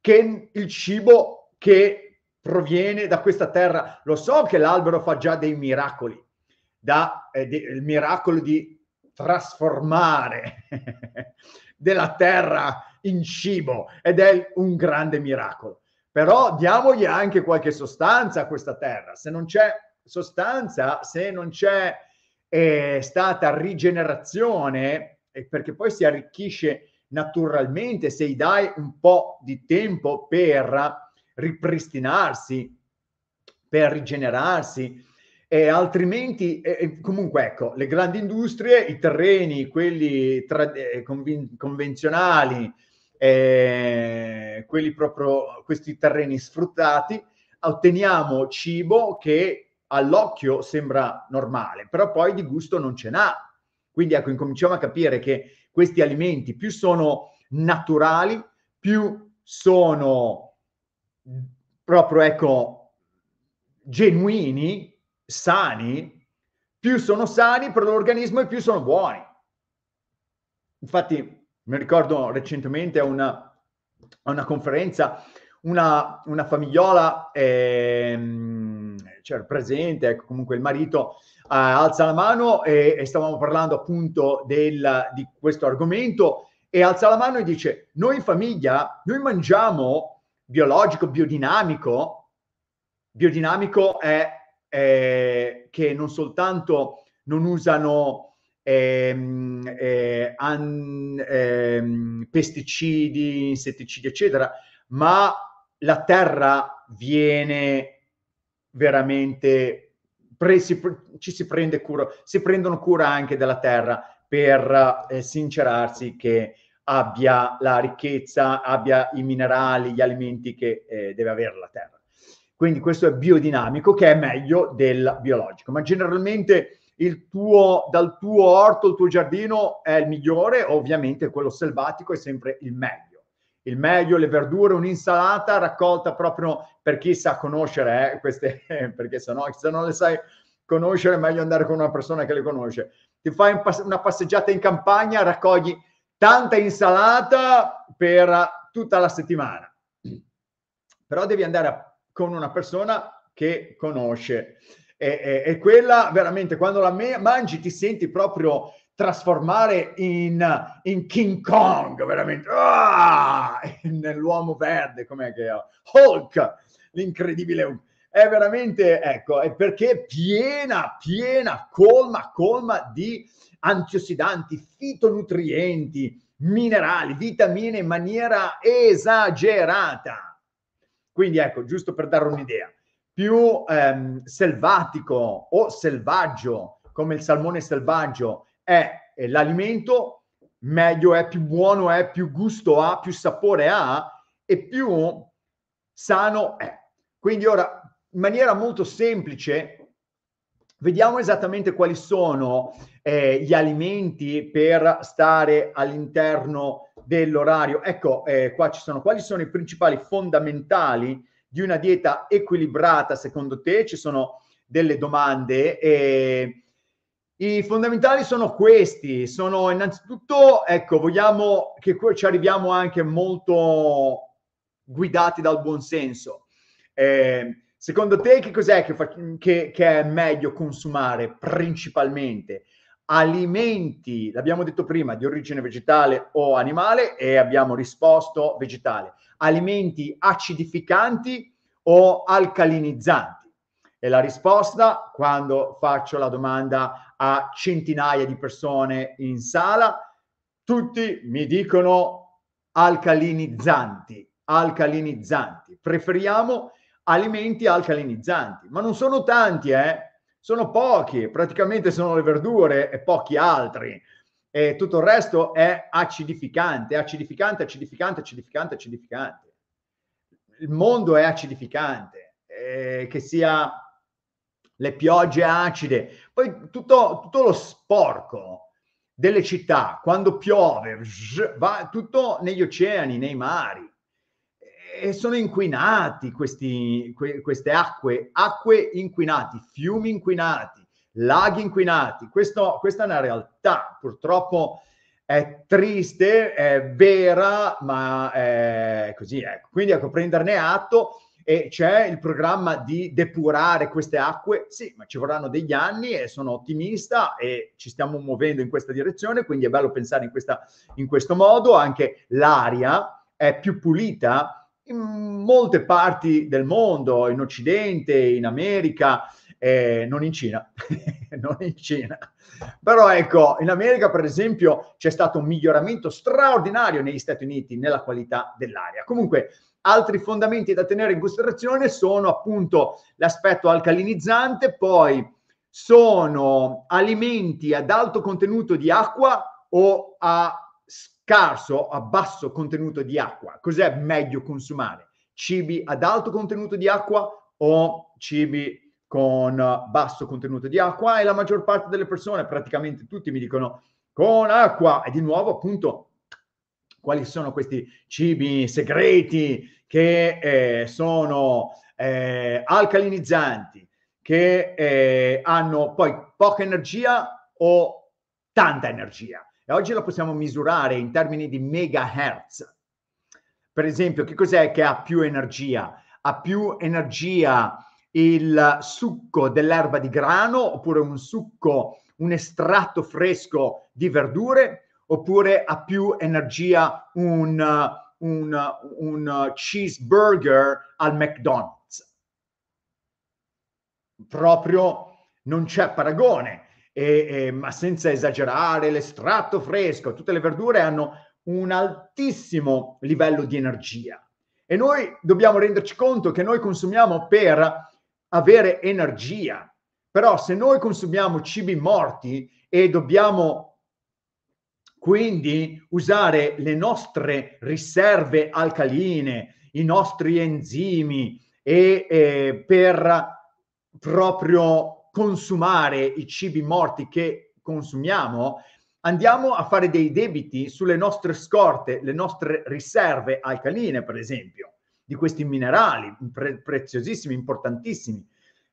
che il cibo che proviene da questa terra, lo so che l'albero fa già dei miracoli, da, eh, de, il miracolo di trasformare della terra in cibo ed è un grande miracolo. Però diamogli anche qualche sostanza a questa terra. Se non c'è sostanza, se non c'è eh, stata rigenerazione, eh, perché poi si arricchisce naturalmente se gli dai un po' di tempo per ripristinarsi, per rigenerarsi, e altrimenti, eh, comunque, ecco, le grandi industrie, i terreni, quelli tra, eh, convin- convenzionali, eh, quelli proprio, questi terreni sfruttati, otteniamo cibo che all'occhio sembra normale, però poi di gusto non ce n'ha. Quindi, ecco, incominciamo a capire che questi alimenti più sono naturali, più sono proprio, ecco, genuini, sani, più sono sani per l'organismo e più sono buoni. Infatti, mi ricordo recentemente a una, a una conferenza, una, una famigliola eh, cioè, presente, ecco, comunque il marito eh, alza la mano e, e stavamo parlando appunto del, di questo argomento e alza la mano e dice, noi in famiglia, noi mangiamo biologico, biodinamico, biodinamico è eh, che non soltanto non usano ehm, eh, an, ehm, pesticidi, insetticidi, eccetera, ma la terra viene veramente, pre, si, ci si prende cura, si prendono cura anche della terra per eh, sincerarsi che abbia la ricchezza, abbia i minerali, gli alimenti che eh, deve avere la terra. Quindi questo è biodinamico che è meglio del biologico, ma generalmente il tuo, dal tuo orto, il tuo giardino è il migliore, ovviamente quello selvatico è sempre il meglio. Il meglio, le verdure, un'insalata raccolta proprio per chi sa conoscere eh, queste, perché se no, se non le sai conoscere è meglio andare con una persona che le conosce. Ti fai un pass- una passeggiata in campagna, raccogli tanta insalata per tutta la settimana. Però devi andare a con una persona che conosce. E, e, e quella veramente quando la me- mangi ti senti proprio trasformare in, in King Kong, veramente ah! nell'uomo verde, com'è che è? Hulk, l'incredibile è veramente, ecco, è perché piena, piena, colma, colma di antiossidanti, fitonutrienti, minerali, vitamine in maniera esagerata. Quindi ecco, giusto per dare un'idea, più ehm, selvatico o selvaggio, come il salmone selvaggio, è eh, l'alimento, meglio è, più buono è, più gusto ha, più sapore ha e più sano è. Quindi ora, in maniera molto semplice, vediamo esattamente quali sono eh, gli alimenti per stare all'interno dell'orario. Ecco, eh, qua ci sono, quali sono i principali fondamentali di una dieta equilibrata secondo te? Ci sono delle domande e i fondamentali sono questi, sono innanzitutto, ecco, vogliamo che ci arriviamo anche molto guidati dal buonsenso. Eh, secondo te che cos'è che, fa, che, che, è meglio consumare principalmente? alimenti, l'abbiamo detto prima, di origine vegetale o animale e abbiamo risposto vegetale, alimenti acidificanti o alcalinizzanti. E la risposta, quando faccio la domanda a centinaia di persone in sala, tutti mi dicono alcalinizzanti, alcalinizzanti. Preferiamo alimenti alcalinizzanti, ma non sono tanti, eh? sono pochi, praticamente sono le verdure e pochi altri. E tutto il resto è acidificante, acidificante, acidificante, acidificante, acidificante. Il mondo è acidificante, eh, che sia le piogge acide, poi tutto, tutto lo sporco delle città, quando piove, va tutto negli oceani, nei mari e sono inquinati questi, que, queste acque, acque inquinati, fiumi inquinati, laghi inquinati. Questo, questa è una realtà, purtroppo è triste, è vera, ma è così. Ecco. Quindi ecco, prenderne atto e c'è il programma di depurare queste acque, sì, ma ci vorranno degli anni e sono ottimista e ci stiamo muovendo in questa direzione, quindi è bello pensare in, questa, in questo modo, anche l'aria è più pulita in molte parti del mondo, in Occidente, in America, eh, non in Cina, non in Cina. Però ecco, in America per esempio c'è stato un miglioramento straordinario negli Stati Uniti nella qualità dell'aria. Comunque, altri fondamenti da tenere in considerazione sono appunto l'aspetto alcalinizzante, poi sono alimenti ad alto contenuto di acqua o a scarso a basso contenuto di acqua, cos'è meglio consumare? Cibi ad alto contenuto di acqua o cibi con basso contenuto di acqua e la maggior parte delle persone, praticamente tutti mi dicono con acqua e di nuovo appunto quali sono questi cibi segreti che eh, sono eh, alcalinizzanti, che eh, hanno poi poca energia o tanta energia e oggi la possiamo misurare in termini di megahertz. Per esempio, che cos'è che ha più energia? Ha più energia il succo dell'erba di grano oppure un succo, un estratto fresco di verdure oppure ha più energia un, un, un cheeseburger al McDonald's. Proprio non c'è paragone e, e, ehm, ma senza esagerare, l'estratto fresco, tutte le verdure hanno un altissimo livello di energia. E noi dobbiamo renderci conto che noi consumiamo per avere energia. Però se noi consumiamo cibi morti e dobbiamo quindi usare le nostre riserve alcaline, i nostri enzimi e, e eh, per proprio consumare i cibi morti che consumiamo, andiamo a fare dei debiti sulle nostre scorte, le nostre riserve alcaline, per esempio, di questi minerali pre- preziosissimi, importantissimi.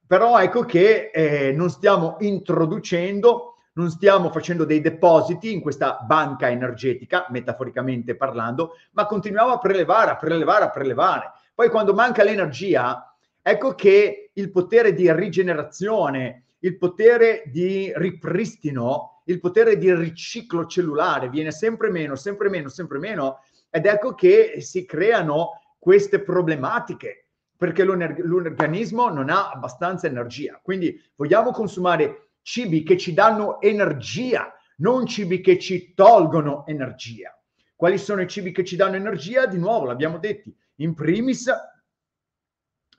Però ecco che eh, non stiamo introducendo, non stiamo facendo dei depositi in questa banca energetica, metaforicamente parlando, ma continuiamo a prelevare, a prelevare, a prelevare. Poi quando manca l'energia, ecco che il potere di rigenerazione, il potere di ripristino, il potere di riciclo cellulare viene sempre meno, sempre meno, sempre meno ed ecco che si creano queste problematiche perché l'organismo non ha abbastanza energia. Quindi vogliamo consumare cibi che ci danno energia, non cibi che ci tolgono energia. Quali sono i cibi che ci danno energia? Di nuovo, l'abbiamo detto, in primis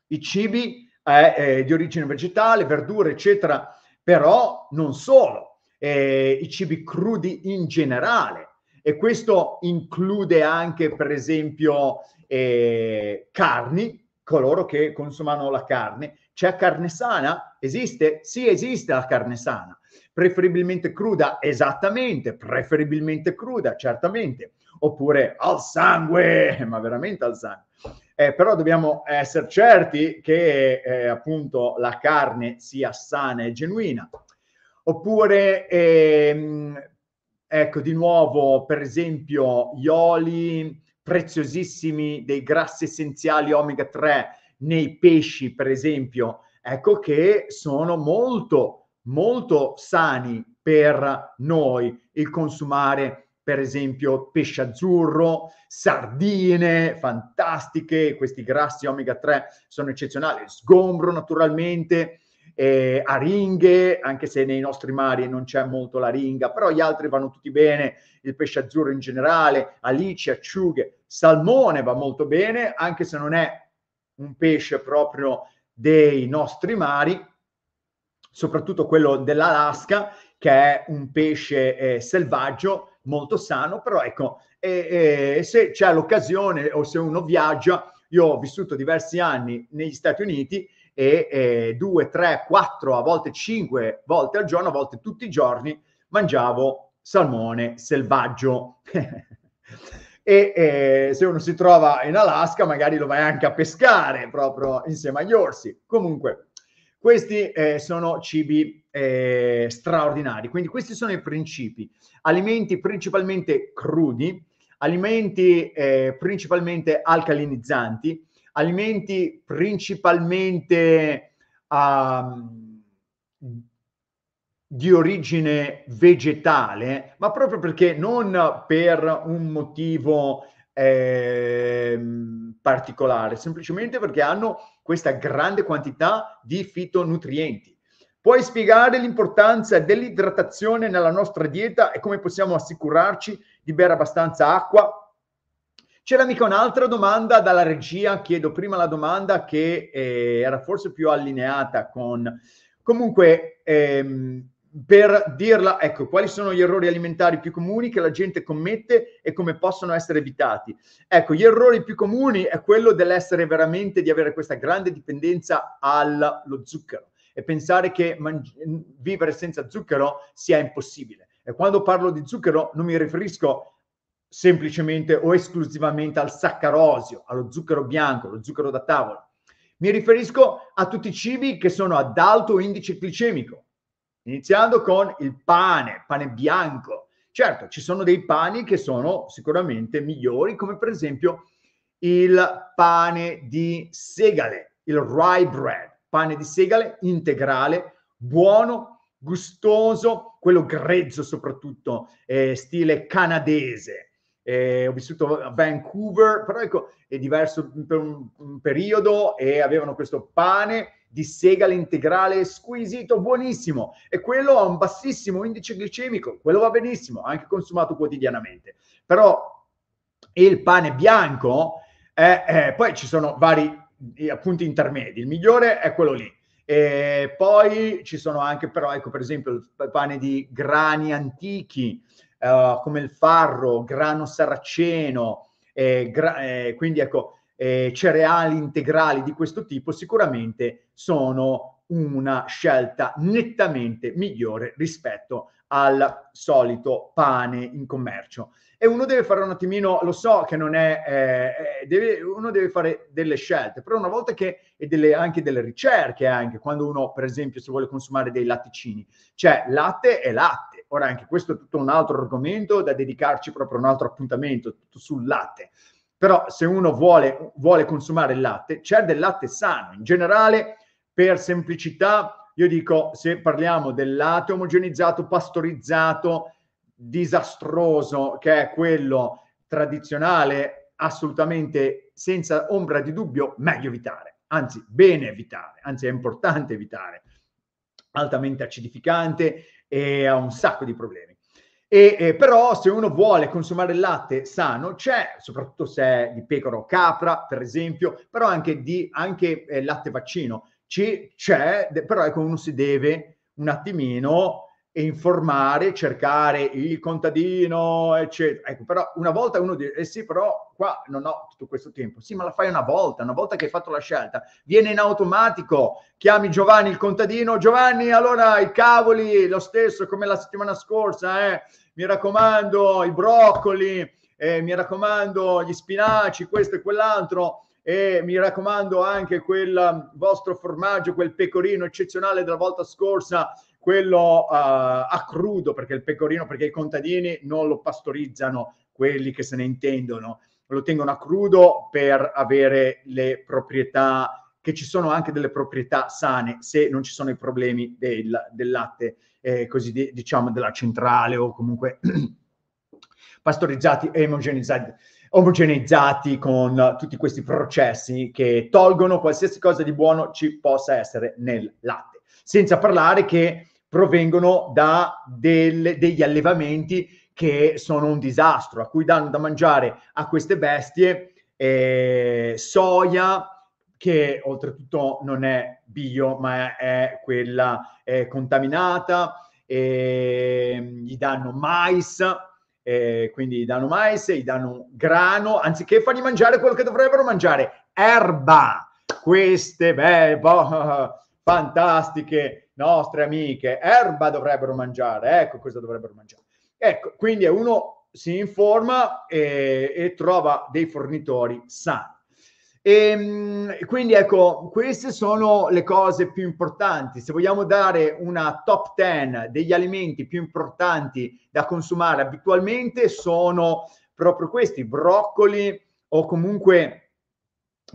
i cibi è, è di origine vegetale, verdure, eccetera, però non solo, eh, i cibi crudi in generale. E questo include anche, per esempio, eh, carni, coloro che consumano la carne, c'è carne sana? Esiste? Sì, esiste la carne sana. Preferibilmente cruda? Esattamente, preferibilmente cruda, certamente. Oppure al sangue, ma veramente al sangue. Eh, però dobbiamo essere certi che eh, appunto la carne sia sana e genuina. Oppure, ehm, ecco di nuovo, per esempio, gli oli preziosissimi dei grassi essenziali omega 3 nei pesci, per esempio, ecco che sono molto, molto sani per noi il consumare, per esempio, pesce azzurro, sardine fantastiche, questi grassi omega 3 sono eccezionali, sgombro naturalmente, eh, aringhe, anche se nei nostri mari non c'è molto l'aringa, però gli altri vanno tutti bene, il pesce azzurro in generale, alici, acciughe, salmone va molto bene, anche se non è un pesce proprio dei nostri mari, soprattutto quello dell'Alaska, che è un pesce eh, selvaggio, molto sano, però ecco, e, e, se c'è l'occasione o se uno viaggia, io ho vissuto diversi anni negli Stati Uniti e, e eh, due, tre, quattro, a volte cinque volte al giorno, a volte tutti i giorni, mangiavo salmone selvaggio. e eh, se uno si trova in Alaska magari lo vai anche a pescare proprio insieme agli orsi. Comunque, questi eh, sono cibi eh, straordinari, quindi questi sono i principi. Alimenti principalmente crudi, alimenti eh, principalmente alcalinizzanti, alimenti principalmente... Um, di origine vegetale, ma proprio perché non per un motivo eh, particolare, semplicemente perché hanno questa grande quantità di fitonutrienti. Puoi spiegare l'importanza dell'idratazione nella nostra dieta e come possiamo assicurarci di bere abbastanza acqua? C'era mica un'altra domanda dalla regia, chiedo prima la domanda che eh, era forse più allineata con... Comunque, ehm, per dirla, ecco, quali sono gli errori alimentari più comuni che la gente commette e come possono essere evitati. Ecco, gli errori più comuni è quello dell'essere veramente, di avere questa grande dipendenza allo zucchero e pensare che mangi- vivere senza zucchero sia impossibile. E quando parlo di zucchero non mi riferisco semplicemente o esclusivamente al saccarosio, allo zucchero bianco, allo zucchero da tavola. Mi riferisco a tutti i cibi che sono ad alto indice glicemico Iniziando con il pane, pane bianco. Certo, ci sono dei pani che sono sicuramente migliori, come per esempio il pane di segale, il rye bread, pane di segale integrale, buono, gustoso, quello grezzo soprattutto, eh, stile canadese. Eh, ho vissuto a Vancouver, però ecco, è diverso per un, un periodo e avevano questo pane di segale integrale squisito, buonissimo, e quello ha un bassissimo indice glicemico, quello va benissimo, anche consumato quotidianamente. Però il pane bianco, eh, eh, poi ci sono vari appunti intermedi, il migliore è quello lì. E poi ci sono anche, però, ecco, per esempio, il pane di grani antichi, eh, come il farro, grano saraceno, eh, gra- eh, quindi ecco, eh, cereali integrali di questo tipo sicuramente sono una scelta nettamente migliore rispetto al solito pane in commercio. E uno deve fare un attimino, lo so che non è, eh, eh deve, uno deve fare delle scelte, però una volta che, e delle, anche delle ricerche, anche quando uno, per esempio, se vuole consumare dei latticini, cioè latte e latte. Ora anche questo è tutto un altro argomento da dedicarci proprio a un altro appuntamento, tutto sul latte. Però se uno vuole, vuole consumare il latte, c'è del latte sano. In generale, per semplicità, io dico, se parliamo del latte omogenizzato, pastorizzato, disastroso, che è quello tradizionale, assolutamente senza ombra di dubbio, meglio evitare. Anzi, bene evitare, anzi è importante evitare. Altamente acidificante e ha un sacco di problemi. E, eh, però se uno vuole consumare il latte sano, c'è, soprattutto se è di pecora o capra, per esempio, però anche di anche, eh, latte vaccino, c'è, però ecco, uno si deve un attimino informare, cercare il contadino, eccetera. Ecco, però una volta uno dice, eh sì, però qua non ho tutto questo tempo. Sì, ma la fai una volta, una volta che hai fatto la scelta, viene in automatico, chiami Giovanni il contadino, Giovanni, allora i cavoli, lo stesso come la settimana scorsa, eh, mi raccomando, i broccoli, eh, mi raccomando, gli spinaci, questo e quell'altro. E mi raccomando anche quel vostro formaggio, quel pecorino eccezionale della volta scorsa, quello uh, a crudo, perché il pecorino, perché i contadini non lo pastorizzano quelli che se ne intendono, lo tengono a crudo per avere le proprietà che ci sono anche delle proprietà sane se non ci sono i problemi del, del latte, eh, così di, diciamo della centrale o comunque pastorizzati e omogenizzati, omogeneizzati con tutti questi processi che tolgono qualsiasi cosa di buono ci possa essere nel latte. Senza parlare che provengono da delle, degli allevamenti che sono un disastro, a cui danno da mangiare a queste bestie eh, soia che oltretutto non è bio ma è, è quella eh, contaminata, eh, gli danno mais, eh, quindi gli danno mais, gli danno grano, anziché fargli mangiare quello che dovrebbero mangiare, erba. Queste, beh, boh, fantastiche nostre amiche erba dovrebbero mangiare, ecco cosa dovrebbero mangiare. Ecco, quindi uno si informa e, e trova dei fornitori sani. E, ehm, quindi ecco, queste sono le cose più importanti. Se vogliamo dare una top 10 degli alimenti più importanti da consumare abitualmente, sono proprio questi, broccoli o comunque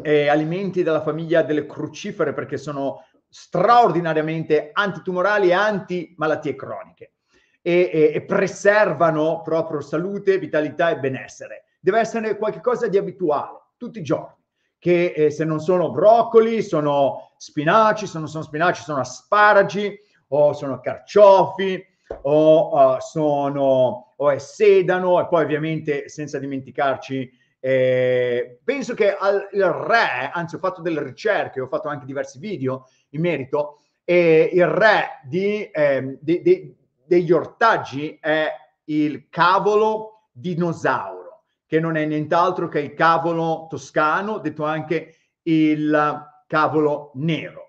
eh, alimenti della famiglia delle crucifere perché sono straordinariamente antitumorali e antimalattie croniche e, e, e preservano proprio salute, vitalità e benessere. Deve essere qualcosa di abituale, tutti i giorni che eh, se non sono broccoli, sono spinaci, se non sono spinaci sono asparagi o sono carciofi o, uh, sono, o è sedano e poi ovviamente senza dimenticarci eh, penso che al, il re, anzi ho fatto delle ricerche, ho fatto anche diversi video in merito, e il re di, eh, de, de, degli ortaggi è il cavolo dinosauro, che non è nient'altro che il cavolo toscano, detto anche il cavolo nero.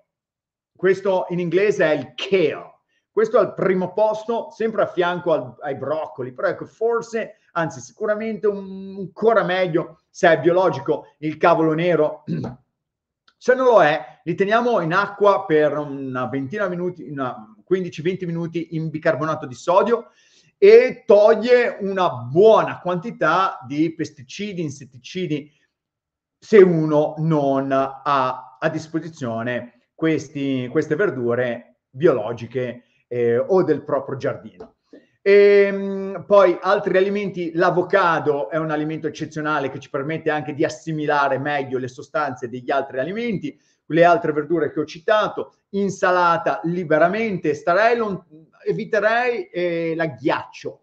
Questo in inglese è il kale. Questo al primo posto, sempre a fianco al, ai broccoli, però ecco, forse, anzi sicuramente un, ancora meglio se è biologico il cavolo nero Se non lo è, li teniamo in acqua per una ventina minuti, 15-20 minuti in bicarbonato di sodio e toglie una buona quantità di pesticidi, insetticidi, se uno non ha a disposizione questi, queste verdure biologiche eh, o del proprio giardino. E, ehm, poi altri alimenti, l'avocado è un alimento eccezionale che ci permette anche di assimilare meglio le sostanze degli altri alimenti, le altre verdure che ho citato, insalata liberamente, starei lont- eviterei eh, la ghiaccio,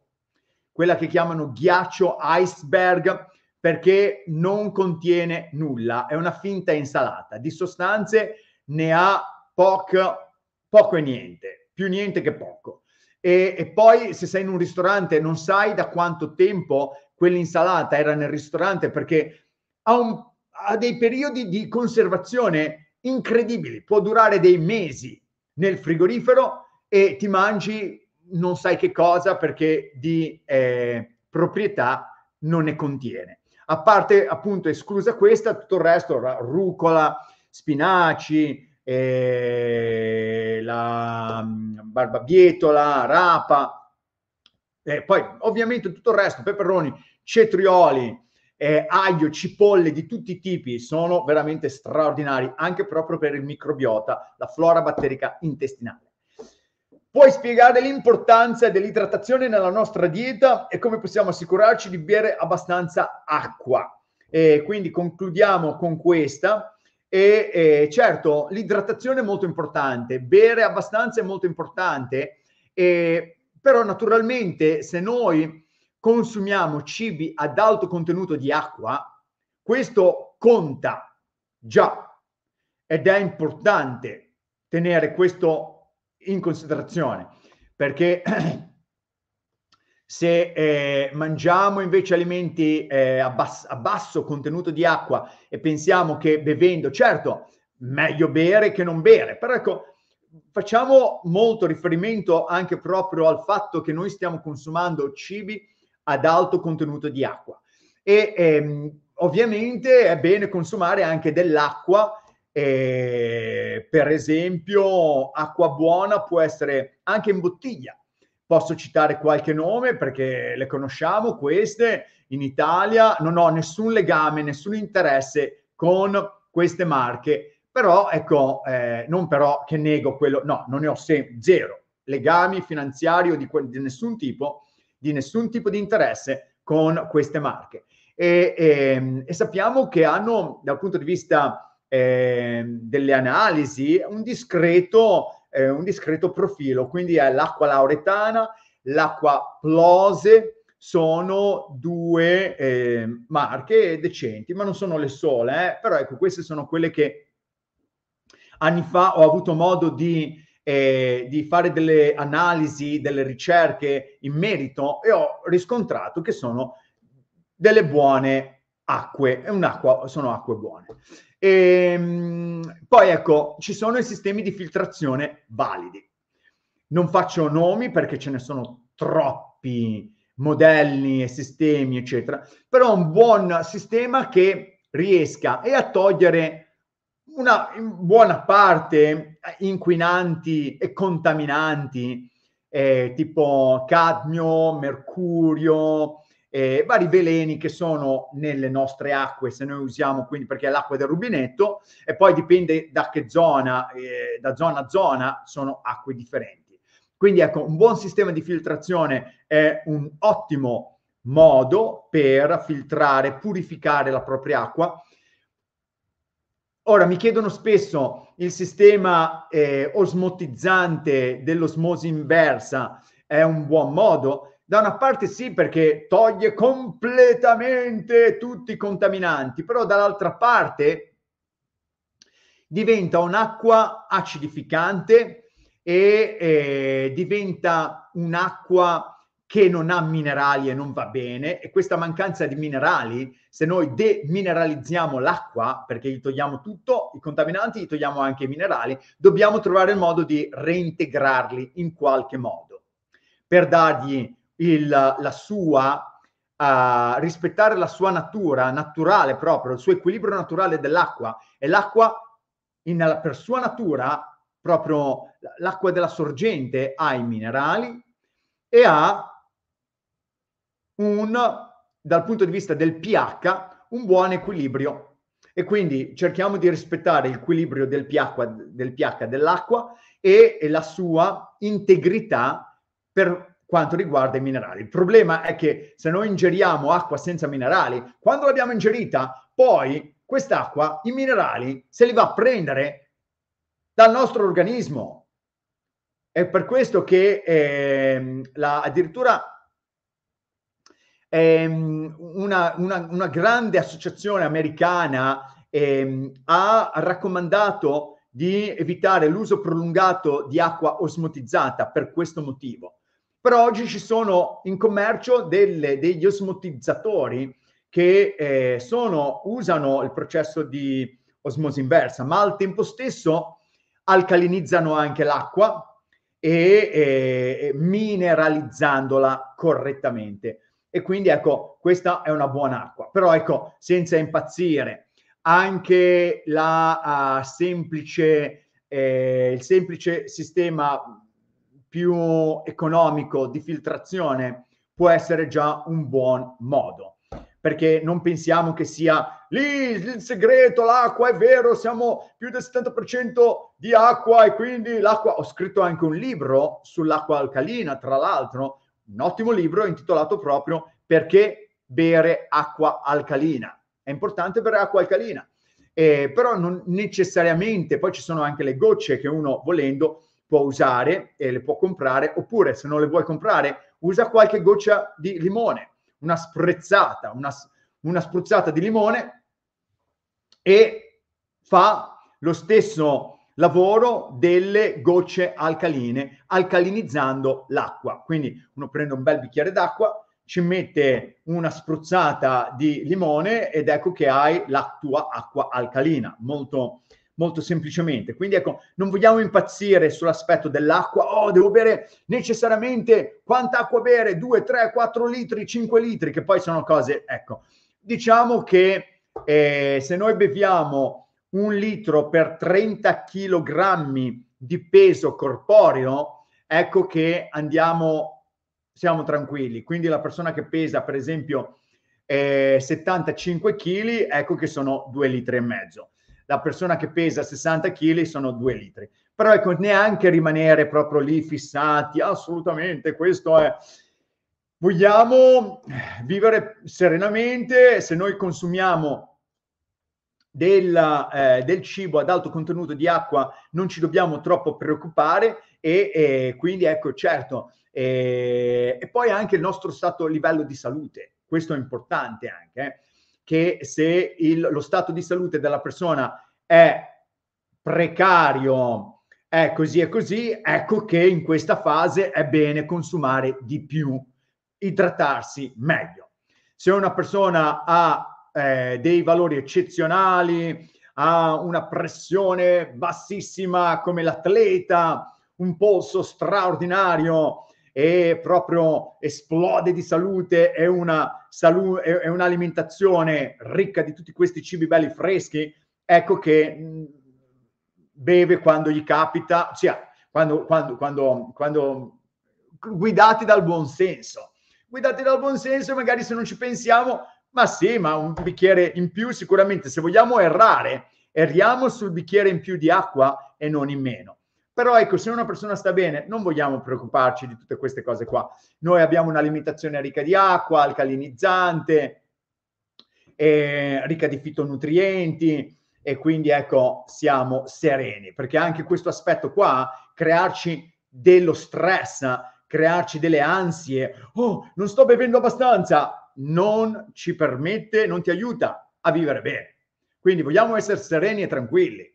quella che chiamano ghiaccio iceberg perché non contiene nulla, è una finta insalata, di sostanze ne ha poco, poco e niente, più niente che poco. E, e, poi se sei in un ristorante non sai da quanto tempo quell'insalata era nel ristorante perché ha, un, ha dei periodi di conservazione incredibili, può durare dei mesi nel frigorifero e ti mangi non sai che cosa perché di eh, proprietà non ne contiene. A parte appunto esclusa questa, tutto il resto, rucola, spinaci, eh, la mm, barbabietola, rapa, eh, poi ovviamente tutto il resto, peperoni, cetrioli, eh, aglio, cipolle di tutti i tipi sono veramente straordinari, anche proprio per il microbiota, la flora batterica intestinale. Puoi spiegare l'importanza dell'idratazione nella nostra dieta e come possiamo assicurarci di bere abbastanza acqua. E quindi concludiamo con questa. E eh, certo, l'idratazione è molto importante, bere abbastanza è molto importante, eh, però naturalmente se noi consumiamo cibi ad alto contenuto di acqua, questo conta già ed è importante tenere questo in considerazione perché Se eh, mangiamo invece alimenti eh, a, bas- a, basso contenuto di acqua e pensiamo che bevendo, certo, meglio bere che non bere, però ecco, facciamo molto riferimento anche proprio al fatto che noi stiamo consumando cibi ad alto contenuto di acqua. E ehm, ovviamente è bene consumare anche dell'acqua eh, per esempio, acqua buona può essere anche in bottiglia. Posso citare qualche nome perché le conosciamo queste in Italia. Non ho nessun legame, nessun interesse con queste marche, però ecco, eh, non però che nego quello, no, non ne ho se- zero legami finanziari o di, que- di, nessun tipo, di nessun tipo di interesse con queste marche. E, e, ehm, e sappiamo che hanno, dal punto di vista eh, delle analisi, un discreto eh, un discreto profilo, quindi è l'acqua lauretana, l'acqua plose, sono due eh, marche decenti, ma non sono le sole, eh. però ecco, queste sono quelle che anni fa ho avuto modo di, eh, di, fare delle analisi, delle ricerche in merito e ho riscontrato che sono delle buone acque, acqua, sono acque buone. E, ehm, poi ecco, ci sono i sistemi di filtrazione validi. Non faccio nomi perché ce ne sono troppi modelli e sistemi, eccetera, però un buon sistema che riesca e a togliere una buona parte eh, inquinanti e contaminanti eh, tipo cadmio, mercurio, eh, vari veleni che sono nelle nostre acque, se noi usiamo quindi perché è l'acqua del rubinetto, e poi dipende da che zona, eh, da zona a zona, sono acque differenti. Quindi ecco, un buon sistema di filtrazione è un ottimo modo per filtrare, purificare la propria acqua. Ora mi chiedono spesso il sistema eh, osmotizzante dell'osmosi inversa è un buon modo? da una parte sì perché toglie completamente tutti i contaminanti, però dall'altra parte diventa un'acqua acidificante e eh, diventa un'acqua che non ha minerali e non va bene e questa mancanza di minerali, se noi demineralizziamo l'acqua, perché gli togliamo tutto, i contaminanti, gli togliamo anche i minerali, dobbiamo trovare il modo di reintegrarli in qualche modo per dargli il, la sua, uh, rispettare la sua natura naturale proprio, il suo equilibrio naturale dell'acqua. E l'acqua, in, per sua natura, proprio l'acqua della sorgente ha i minerali e ha un, dal punto di vista del pH, un buon equilibrio e quindi cerchiamo di rispettare l'equilibrio del pH, del pH dell'acqua e, la sua integrità per quanto riguarda i minerali. Il problema è che se noi ingeriamo acqua senza minerali, quando l'abbiamo ingerita, poi quest'acqua, i minerali, se li va a prendere dal nostro organismo. È per questo che eh, la, addirittura ehm, una, una, una, grande associazione americana eh, ha raccomandato di evitare l'uso prolungato di acqua osmotizzata per questo motivo però oggi ci sono in commercio delle, degli osmotizzatori che eh, sono, usano il processo di osmosi inversa, ma al tempo stesso alcalinizzano anche l'acqua e, eh, e mineralizzandola correttamente. E quindi ecco, questa è una buona acqua, però ecco, senza impazzire, anche la uh, semplice, eh, il semplice sistema più economico di filtrazione può essere già un buon modo perché non pensiamo che sia lì il segreto, l'acqua, è vero, siamo più del 70% di acqua e quindi l'acqua... Ho scritto anche un libro sull'acqua alcalina, tra l'altro, un ottimo libro intitolato proprio Perché bere acqua alcalina. È importante bere acqua alcalina, eh, però non necessariamente, poi ci sono anche le gocce che uno volendo può usare e le può comprare, oppure se non le vuoi comprare, usa qualche goccia di limone, una sprezzata, una, una spruzzata di limone e fa lo stesso lavoro delle gocce alcaline, alcalinizzando l'acqua. Quindi uno prende un bel bicchiere d'acqua, ci mette una spruzzata di limone ed ecco che hai la tua acqua alcalina. Molto molto semplicemente. Quindi ecco, non vogliamo impazzire sull'aspetto dell'acqua, oh devo bere necessariamente quanta acqua bere, 2, 3, 4 litri, 5 litri, che poi sono cose, ecco, diciamo che eh, se noi beviamo un litro per 30 kg di peso corporeo, ecco che andiamo, siamo tranquilli. Quindi la persona che pesa, per esempio, eh, 75 kg, ecco che sono 2 litri e mezzo la persona che pesa 60 kg sono 2 litri. Però ecco, neanche rimanere proprio lì fissati, assolutamente, questo è... Vogliamo vivere serenamente, se noi consumiamo della, eh, del cibo ad alto contenuto di acqua non ci dobbiamo troppo preoccupare e, e quindi ecco certo, e, eh, e, poi anche il nostro stato livello di salute, questo è importante anche. Eh che se il, lo stato di salute della persona è precario, è così e così, ecco che in questa fase è bene consumare di più, idratarsi meglio. Se una persona ha eh, dei valori eccezionali, ha una pressione bassissima come l'atleta, un polso straordinario, e proprio esplode di salute, è, una salu- è, un'alimentazione ricca di tutti questi cibi belli freschi, ecco che beve quando gli capita, cioè quando, quando, quando, quando guidati dal buon senso. Guidati dal buon senso, magari se non ci pensiamo, ma sì, ma un bicchiere in più sicuramente, se vogliamo errare, erriamo sul bicchiere in più di acqua e non in meno. Però ecco, se una persona sta bene, non vogliamo preoccuparci di tutte queste cose qua. Noi abbiamo una alimentazione ricca di acqua, alcalinizzante, eh, ricca di fitonutrienti e quindi ecco, siamo sereni, perché anche questo aspetto qua, crearci dello stress, crearci delle ansie, oh, non sto bevendo abbastanza, non ci permette, non ti aiuta a vivere bene. Quindi vogliamo essere sereni e tranquilli,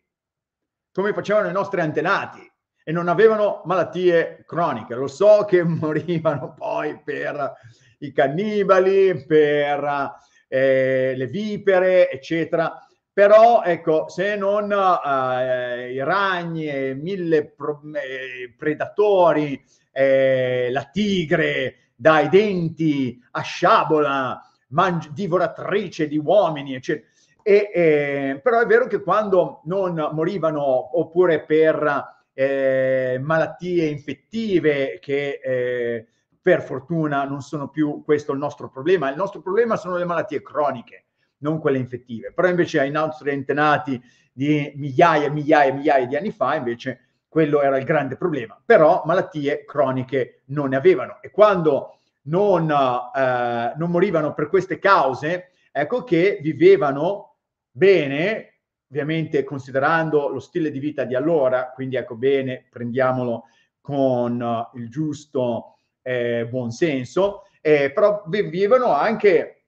come facevano i nostri antenati e non avevano malattie croniche. Lo so che morivano poi per i cannibali, per eh, le vipere, eccetera. Però ecco, se non eh, i ragni, mille pro- eh, predatori, eh, la tigre dai denti a sciabola, mangi- divoratrice di uomini, eccetera. E, eh, però è vero che quando non morivano oppure per eh, malattie infettive che eh, per fortuna non sono più questo il nostro problema. Il nostro problema sono le malattie croniche, non quelle infettive. Però invece ai nostri antenati di migliaia e migliaia e migliaia di anni fa, invece quello era il grande problema. Però malattie croniche non ne avevano. E quando non, eh, non morivano per queste cause, ecco che vivevano bene ovviamente considerando lo stile di vita di allora, quindi ecco bene, prendiamolo con uh, il giusto eh, senso, eh, però vivevano anche,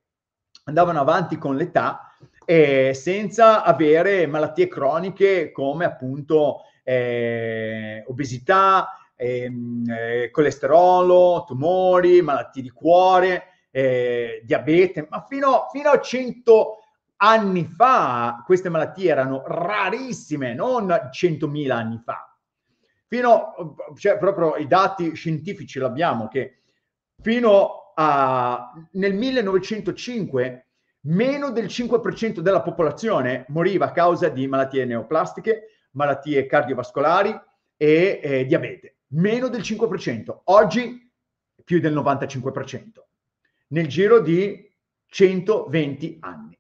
andavano avanti con l'età eh, senza avere malattie croniche come appunto eh, obesità, ehm, eh, colesterolo, tumori, malattie di cuore, eh, diabete, ma fino, fino a 100 anni fa queste malattie erano rarissime, non 100.000 anni fa. Fino, cioè proprio i dati scientifici l'abbiamo, che fino a, nel 1905 meno del 5% della popolazione moriva a causa di malattie neoplastiche, malattie cardiovascolari e eh, diabete. Meno del 5%. Oggi più del 95%. Nel giro di 120 anni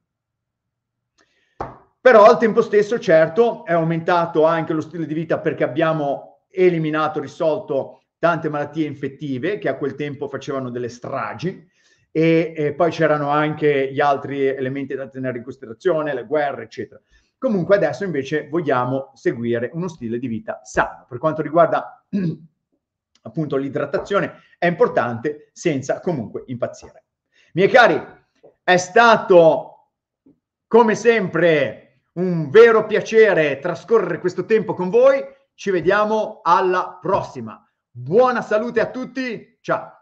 però al tempo stesso, certo, è aumentato anche lo stile di vita perché abbiamo eliminato, risolto tante malattie infettive che a quel tempo facevano delle stragi e, e poi c'erano anche gli altri elementi da tenere in considerazione, le guerre, eccetera. Comunque adesso invece vogliamo seguire uno stile di vita sano. Per quanto riguarda appunto l'idratazione, è importante senza comunque impazzire. Miei cari, è stato come sempre un vero piacere trascorrere questo tempo con voi. Ci vediamo alla prossima. Buona salute a tutti. Ciao.